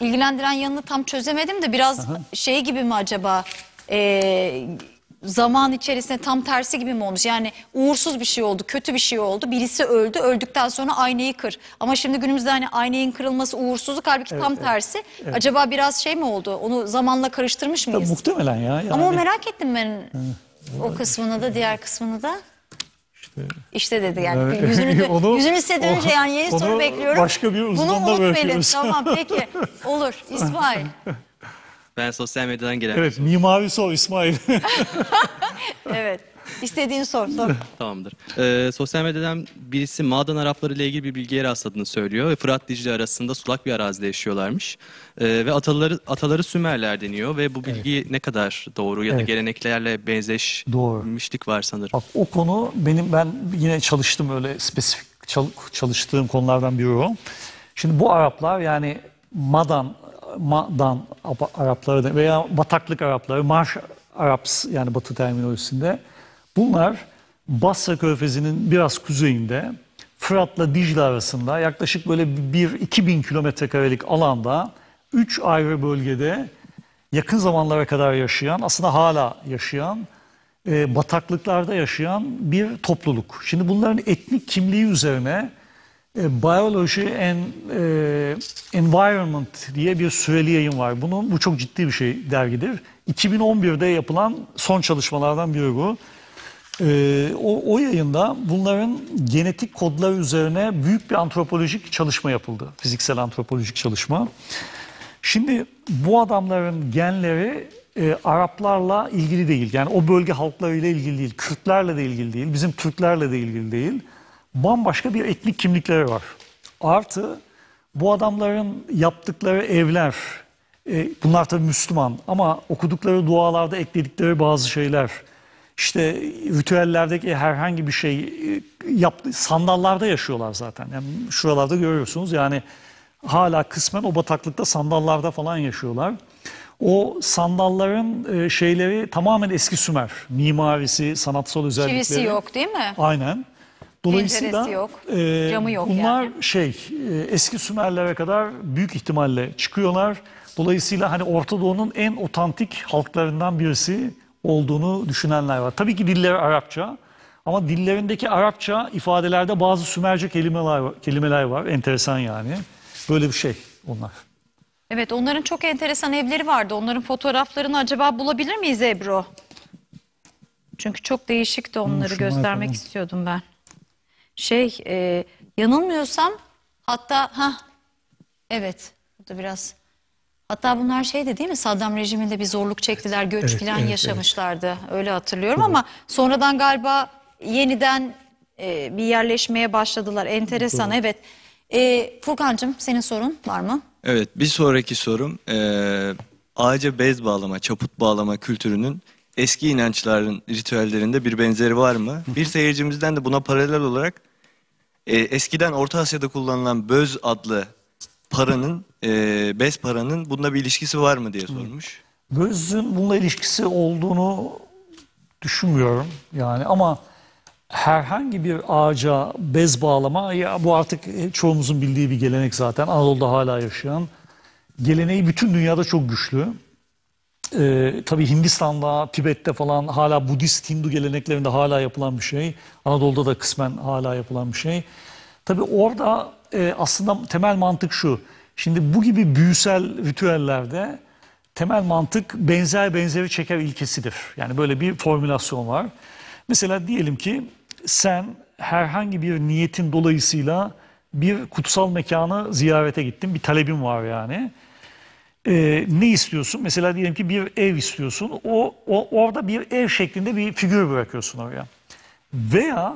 [SPEAKER 1] ilgilendiren yanını tam çözemedim de biraz Aha. şey gibi mi acaba? Ee, zaman içerisinde tam tersi gibi mi olmuş? Yani uğursuz bir şey oldu, kötü bir şey oldu. Birisi öldü, öldükten sonra aynayı kır. Ama şimdi günümüzde hani aynayın kırılması uğursuzluk halbuki evet, tam evet, tersi. Evet. Acaba biraz şey mi oldu? Onu zamanla karıştırmış mıyız? Ya, muhtemelen ya. Yani... Ama merak ettim ben evet. o kısmını da diğer kısmını da. İşte, işte dedi yani evet. yüzünü, onu, yüzünü size yani yeni soru bekliyorum. Başka bir uzmanla Bunu unutmayın. tamam peki olur İsmail.
[SPEAKER 4] Ben sosyal medyadan
[SPEAKER 2] gelen. Evet mimavi sol İsmail.
[SPEAKER 1] evet. İstediğin sor. sor.
[SPEAKER 4] Tamamdır. Ee, sosyal medyadan birisi maden Arapları ile ilgili bir bilgiye rastladığını söylüyor. Ve Fırat Dicle arasında sulak bir arazide yaşıyorlarmış. Ee, ve ataları, ataları Sümerler deniyor ve bu bilgi ne kadar doğru ya da Evet. geleneklerle
[SPEAKER 2] benzeşmişlik var sanırım. Bak o konu benim ben yine çalıştım öyle spesifik çal- çalıştığım konulardan biri o. Şimdi bu Araplar yani Madan, Madan Arapları da- veya Bataklık Arapları, Marş Araps yani Batı terminolojisinde Bunlar Basra Körfezi'nin biraz kuzeyinde Fırat'la Dicle arasında yaklaşık böyle 1-2000 kilometre karelik alanda 3 ayrı bölgede yakın zamanlara kadar yaşayan, aslında hala yaşayan, e, bataklıklarda yaşayan bir topluluk. Şimdi bunların etnik kimliği üzerine e, Biology and e, Environment diye bir süreli yayın var. Bunun, bu çok ciddi bir şey dergidir. 2011'de yapılan son çalışmalardan biri bu. Ee, o, o yayında bunların genetik kodları üzerine büyük bir antropolojik çalışma yapıldı. Fiziksel antropolojik çalışma. Şimdi bu adamların genleri e, Araplarla ilgili değil. Yani o bölge halklarıyla ilgili değil. Kürtlerle de ilgili değil. Bizim Türklerle de ilgili değil. Bambaşka bir etnik kimlikleri var. Artı bu adamların yaptıkları evler, e, bunlar tabii Müslüman ama okudukları dualarda ekledikleri bazı şeyler işte ritüellerdeki herhangi bir şey e, yaptı, sandallarda yaşıyorlar zaten. Yani şuralarda görüyorsunuz yani hala kısmen o bataklıkta sandallarda falan yaşıyorlar. O sandalların e, şeyleri tamamen eski Sümer. Mimarisi, sanatsal özellikleri. Çivisi yok değil mi? Aynen.
[SPEAKER 1] Dolayısıyla yok,
[SPEAKER 2] e, camı yok bunlar yani. şey e, eski Sümerlere kadar büyük ihtimalle çıkıyorlar. Dolayısıyla hani Orta Doğu'nun en otantik halklarından birisi olduğunu düşünenler var. Tabii ki dilleri Arapça ama dillerindeki Arapça ifadelerde bazı Sümerce kelimeler var, kelimeler var. Enteresan yani. Böyle bir şey onlar.
[SPEAKER 1] Evet onların çok enteresan evleri vardı. Onların fotoğraflarını acaba bulabilir miyiz Ebru? Çünkü çok değişikti onları Hı, göstermek falan. istiyordum ben. Şey e, yanılmıyorsam hatta ha evet bu da biraz Hatta bunlar şeydi değil mi Saddam rejiminde bir zorluk çektiler göç evet, falan evet, yaşamışlardı evet. öyle hatırlıyorum evet. ama sonradan galiba yeniden e, bir yerleşmeye başladılar enteresan Doğru. evet. E, Furkan'cığım senin sorun var mı?
[SPEAKER 3] Evet bir sonraki sorum e, ağaca bez bağlama çaput bağlama kültürünün eski inançların ritüellerinde bir benzeri var mı? bir seyircimizden de buna paralel olarak e, eskiden Orta Asya'da kullanılan böz adlı paranın, e, bez paranın bununla bir ilişkisi var mı diye sormuş.
[SPEAKER 2] Gözün bununla ilişkisi olduğunu düşünmüyorum yani ama herhangi bir ağaca bez bağlama ya bu artık e, çoğumuzun bildiği bir gelenek zaten Anadolu'da hala yaşayan geleneği bütün dünyada çok güçlü. Ee, tabii Hindistan'da, Tibet'te falan hala Budist Hindu geleneklerinde hala yapılan bir şey. Anadolu'da da kısmen hala yapılan bir şey. Tabii orada e, aslında temel mantık şu. Şimdi bu gibi büyüsel ritüellerde temel mantık benzer benzeri çeker ilkesidir. Yani böyle bir formülasyon var. Mesela diyelim ki sen herhangi bir niyetin dolayısıyla bir kutsal mekanı ziyarete gittin. Bir talebin var yani. Ee, ne istiyorsun? Mesela diyelim ki bir ev istiyorsun. O, o Orada bir ev şeklinde bir figür bırakıyorsun oraya. Veya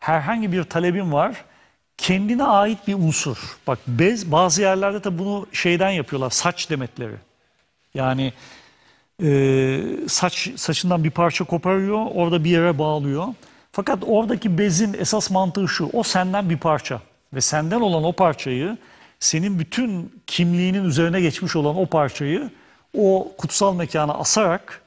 [SPEAKER 2] herhangi bir talebin var kendine ait bir unsur. Bak bez bazı yerlerde de bunu şeyden yapıyorlar saç demetleri. Yani e, saç saçından bir parça koparıyor orada bir yere bağlıyor. Fakat oradaki bezin esas mantığı şu o senden bir parça ve senden olan o parçayı senin bütün kimliğinin üzerine geçmiş olan o parçayı o kutsal mekana asarak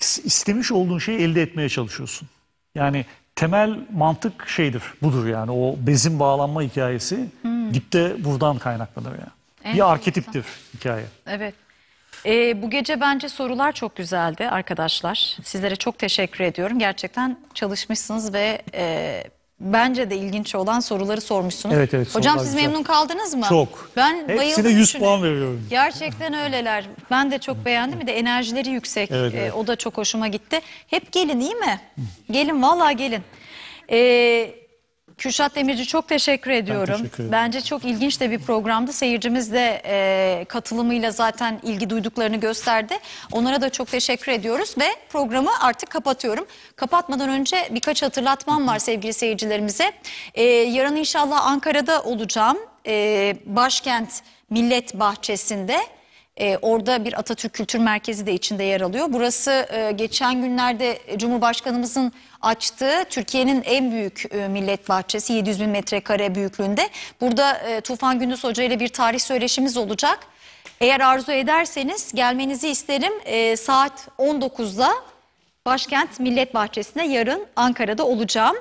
[SPEAKER 2] istemiş olduğun şeyi elde etmeye çalışıyorsun. Yani temel mantık şeydir, budur yani. O bezin bağlanma hikayesi hmm. dipte buradan kaynaklanır yani.
[SPEAKER 1] bir arketiptir hikaye. Evet. Ee, bu gece bence sorular çok güzeldi arkadaşlar. Sizlere çok teşekkür ediyorum. Gerçekten çalışmışsınız ve... E, bence de ilginç olan soruları sormuşsunuz. Evet, evet, Hocam siz güzel. memnun kaldınız mı? Çok. Ben Hepsine bayıldım 100 düşünün. puan veriyorum. Gerçekten öyleler. Ben de çok beğendim. Bir de enerjileri yüksek. Evet, Ee, evet. o da çok hoşuma gitti. Hep gelin iyi mi? Gelin valla gelin. Ee, Kürşat Demirci çok teşekkür ediyorum. Ben teşekkür Bence çok ilginç de bir programdı. Seyircimiz de e, katılımıyla zaten ilgi duyduklarını gösterdi. Onlara da çok teşekkür ediyoruz ve programı artık kapatıyorum. Kapatmadan önce birkaç hatırlatmam var sevgili seyircilerimize. E, yarın inşallah Ankara'da olacağım. E, başkent Millet Bahçesi'nde e, orada bir Atatürk Kültür Merkezi de içinde yer alıyor. Burası e, geçen günlerde e, Cumhurbaşkanımızın açtığı Türkiye'nin en büyük e, millet bahçesi 700 bin metrekare büyüklüğünde. Burada e, Tufan Gündüz Hoca ile bir tarih söyleşimiz olacak. Eğer arzu ederseniz gelmenizi isterim. E, saat 19'da Başkent Millet Bahçesi'ne yarın Ankara'da olacağım.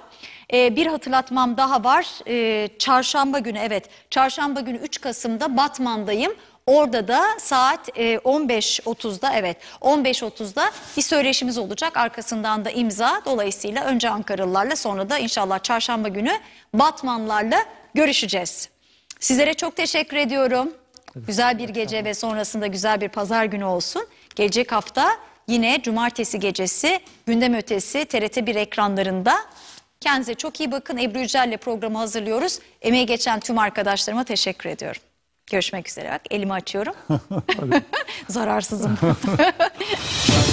[SPEAKER 1] Ee, bir hatırlatmam daha var. Ee, çarşamba günü evet. Çarşamba günü 3 Kasım'da Batman'dayım. Orada da saat 15.30'da e, evet 15.30'da bir söyleşimiz olacak. Arkasından da imza. Dolayısıyla önce Ankaralılarla sonra da inşallah çarşamba günü Batmanlarla görüşeceğiz. Sizlere çok teşekkür ediyorum. Güzel bir gece ve sonrasında güzel bir pazar günü olsun. Gelecek hafta yine cumartesi gecesi gündem ötesi TRT 1 ekranlarında. Kendinize çok iyi bakın. Ebru Yücel'le programı hazırlıyoruz. Emeği geçen tüm arkadaşlarıma teşekkür ediyorum. Görüşmek üzere. Bak elimi açıyorum. Zararsızım.